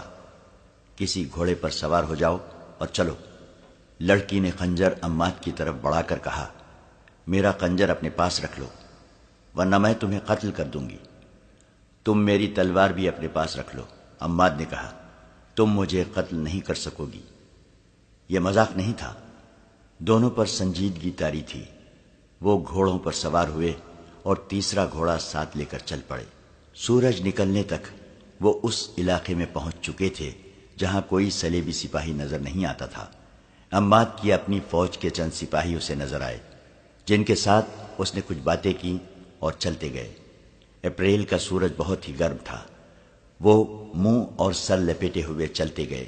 किसी घोड़े पर सवार हो जाओ और चलो लड़की ने खंजर अम्माद की तरफ बढ़ाकर कहा मेरा खंजर अपने पास रख लो वरना मैं तुम्हें कत्ल कर दूंगी तुम मेरी तलवार भी अपने पास रख लो अम्माद ने कहा तुम मुझे कत्ल नहीं कर सकोगी यह मजाक नहीं था दोनों पर संजीदगी तारी थी वो घोड़ों पर सवार हुए और तीसरा घोड़ा साथ लेकर चल पड़े सूरज निकलने तक वो उस इलाके में पहुंच चुके थे जहां कोई सलेबी सिपाही नजर नहीं आता था अम्बाद की अपनी फौज के चंद सिपाही उसे नजर आए जिनके साथ उसने कुछ बातें की और चलते गए अप्रैल का सूरज बहुत ही गर्म था वो मुंह और सर लपेटे हुए चलते गए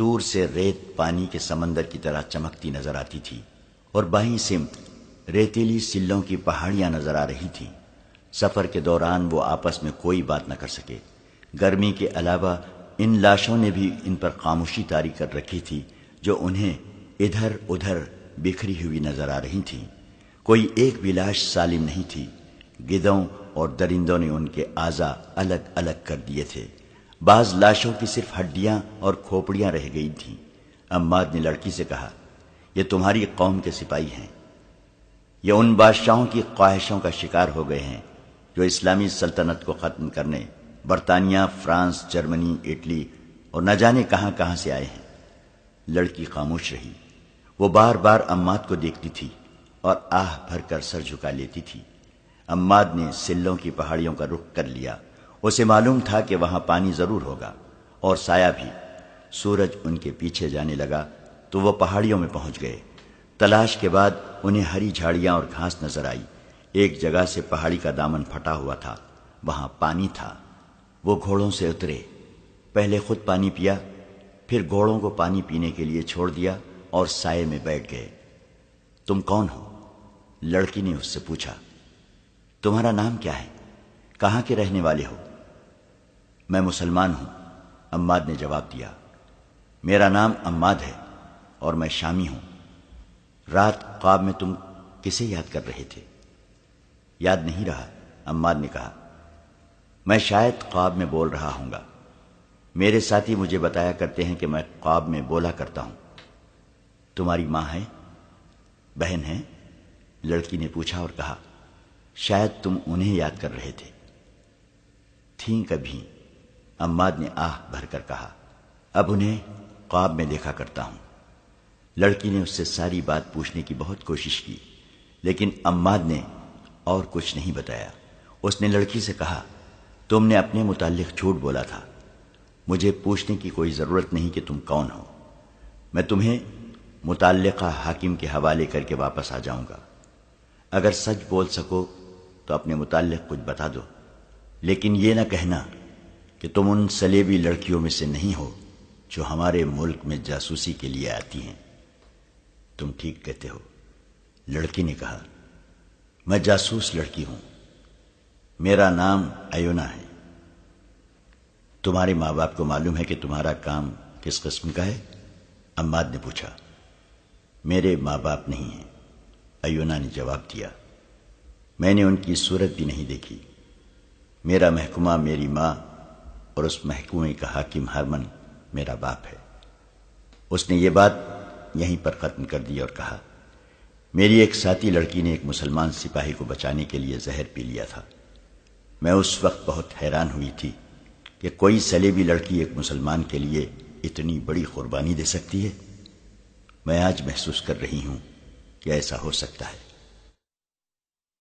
दूर से रेत पानी के समंदर की तरह चमकती नजर आती थी और बाहीं सिमत रेतीली सिल्लों की पहाड़ियां नजर आ रही थीं सफर के दौरान वो आपस में कोई बात न कर सके गर्मी के अलावा इन लाशों ने भी इन पर खामोशी तारी कर रखी थी जो उन्हें इधर उधर बिखरी हुई नजर आ रही थी कोई एक भी लाश सालिम नहीं थी गिदों और दरिंदों ने उनके आज़ा अलग अलग कर दिए थे बाज लाशों की सिर्फ हड्डियां और खोपड़ियां रह गई थीं अम्माद ने लड़की से कहा यह तुम्हारी कौम के सिपाही हैं ये उन बादशाहों की ख्वाहिशों का शिकार हो गए हैं जो इस्लामी सल्तनत को ख़त्म करने बरतानिया फ्रांस जर्मनी इटली और न जाने कहां कहां से आए हैं लड़की खामोश रही वो बार बार अम्माद को देखती थी और आह भर कर सर झुका लेती थी अम्माद ने सिल्लों की पहाड़ियों का रुख कर लिया उसे मालूम था कि वहां पानी जरूर होगा और साया भी सूरज उनके पीछे जाने लगा तो वह पहाड़ियों में पहुंच गए तलाश के बाद उन्हें हरी झाड़ियां और घास नजर आई एक जगह से पहाड़ी का दामन फटा हुआ था वहां पानी था वो घोड़ों से उतरे पहले खुद पानी पिया फिर घोड़ों को पानी पीने के लिए छोड़ दिया और साय में बैठ गए तुम कौन हो लड़की ने उससे पूछा तुम्हारा नाम क्या है कहां के रहने वाले हो मैं मुसलमान हूं अम्माद ने जवाब दिया मेरा नाम अम्माद है और मैं शामी हूं रात ख्वाब में तुम किसे याद कर रहे थे याद नहीं रहा अम्माद ने कहा मैं शायद ख्वाब में बोल रहा हूँ मेरे साथी मुझे बताया करते हैं कि मैं ख्वाब में बोला करता हूं तुम्हारी माँ है बहन है लड़की ने पूछा और कहा शायद तुम उन्हें याद कर रहे थे थी कभी अम्माद ने आह भरकर कहा अब उन्हें ख्वाब में देखा करता हूँ लड़की ने उससे सारी बात पूछने की बहुत कोशिश की लेकिन अम्माद ने और कुछ नहीं बताया उसने लड़की से कहा तुमने अपने मुतालिक झूठ बोला था मुझे पूछने की कोई ज़रूरत नहीं कि तुम कौन हो मैं तुम्हें मुतलका हाकिम के हवाले करके वापस आ जाऊंगा अगर सच बोल सको तो अपने मुतल कुछ बता दो लेकिन ये ना कहना कि तुम उन सलेबी लड़कियों में से नहीं हो जो हमारे मुल्क में जासूसी के लिए आती हैं तुम ठीक कहते हो लड़की ने कहा मैं जासूस लड़की हूं मेरा नाम अयोना है तुम्हारे मां बाप को मालूम है कि तुम्हारा काम किस किस्म का है अम्माद ने पूछा मेरे मां बाप नहीं हैं अयोना ने जवाब दिया मैंने उनकी सूरत भी नहीं देखी मेरा महकुमा मेरी मां और उस महकुमे का हाकिम हरमन मेरा बाप है उसने ये बात यहीं पर खत्म कर दी और कहा मेरी एक साथी लड़की ने एक मुसलमान सिपाही को बचाने के लिए जहर पी लिया था मैं उस वक्त बहुत हैरान हुई थी कि कोई सलेबी लड़की एक मुसलमान के लिए इतनी बड़ी कुर्बानी दे सकती है मैं आज महसूस कर रही हूं कि ऐसा हो सकता है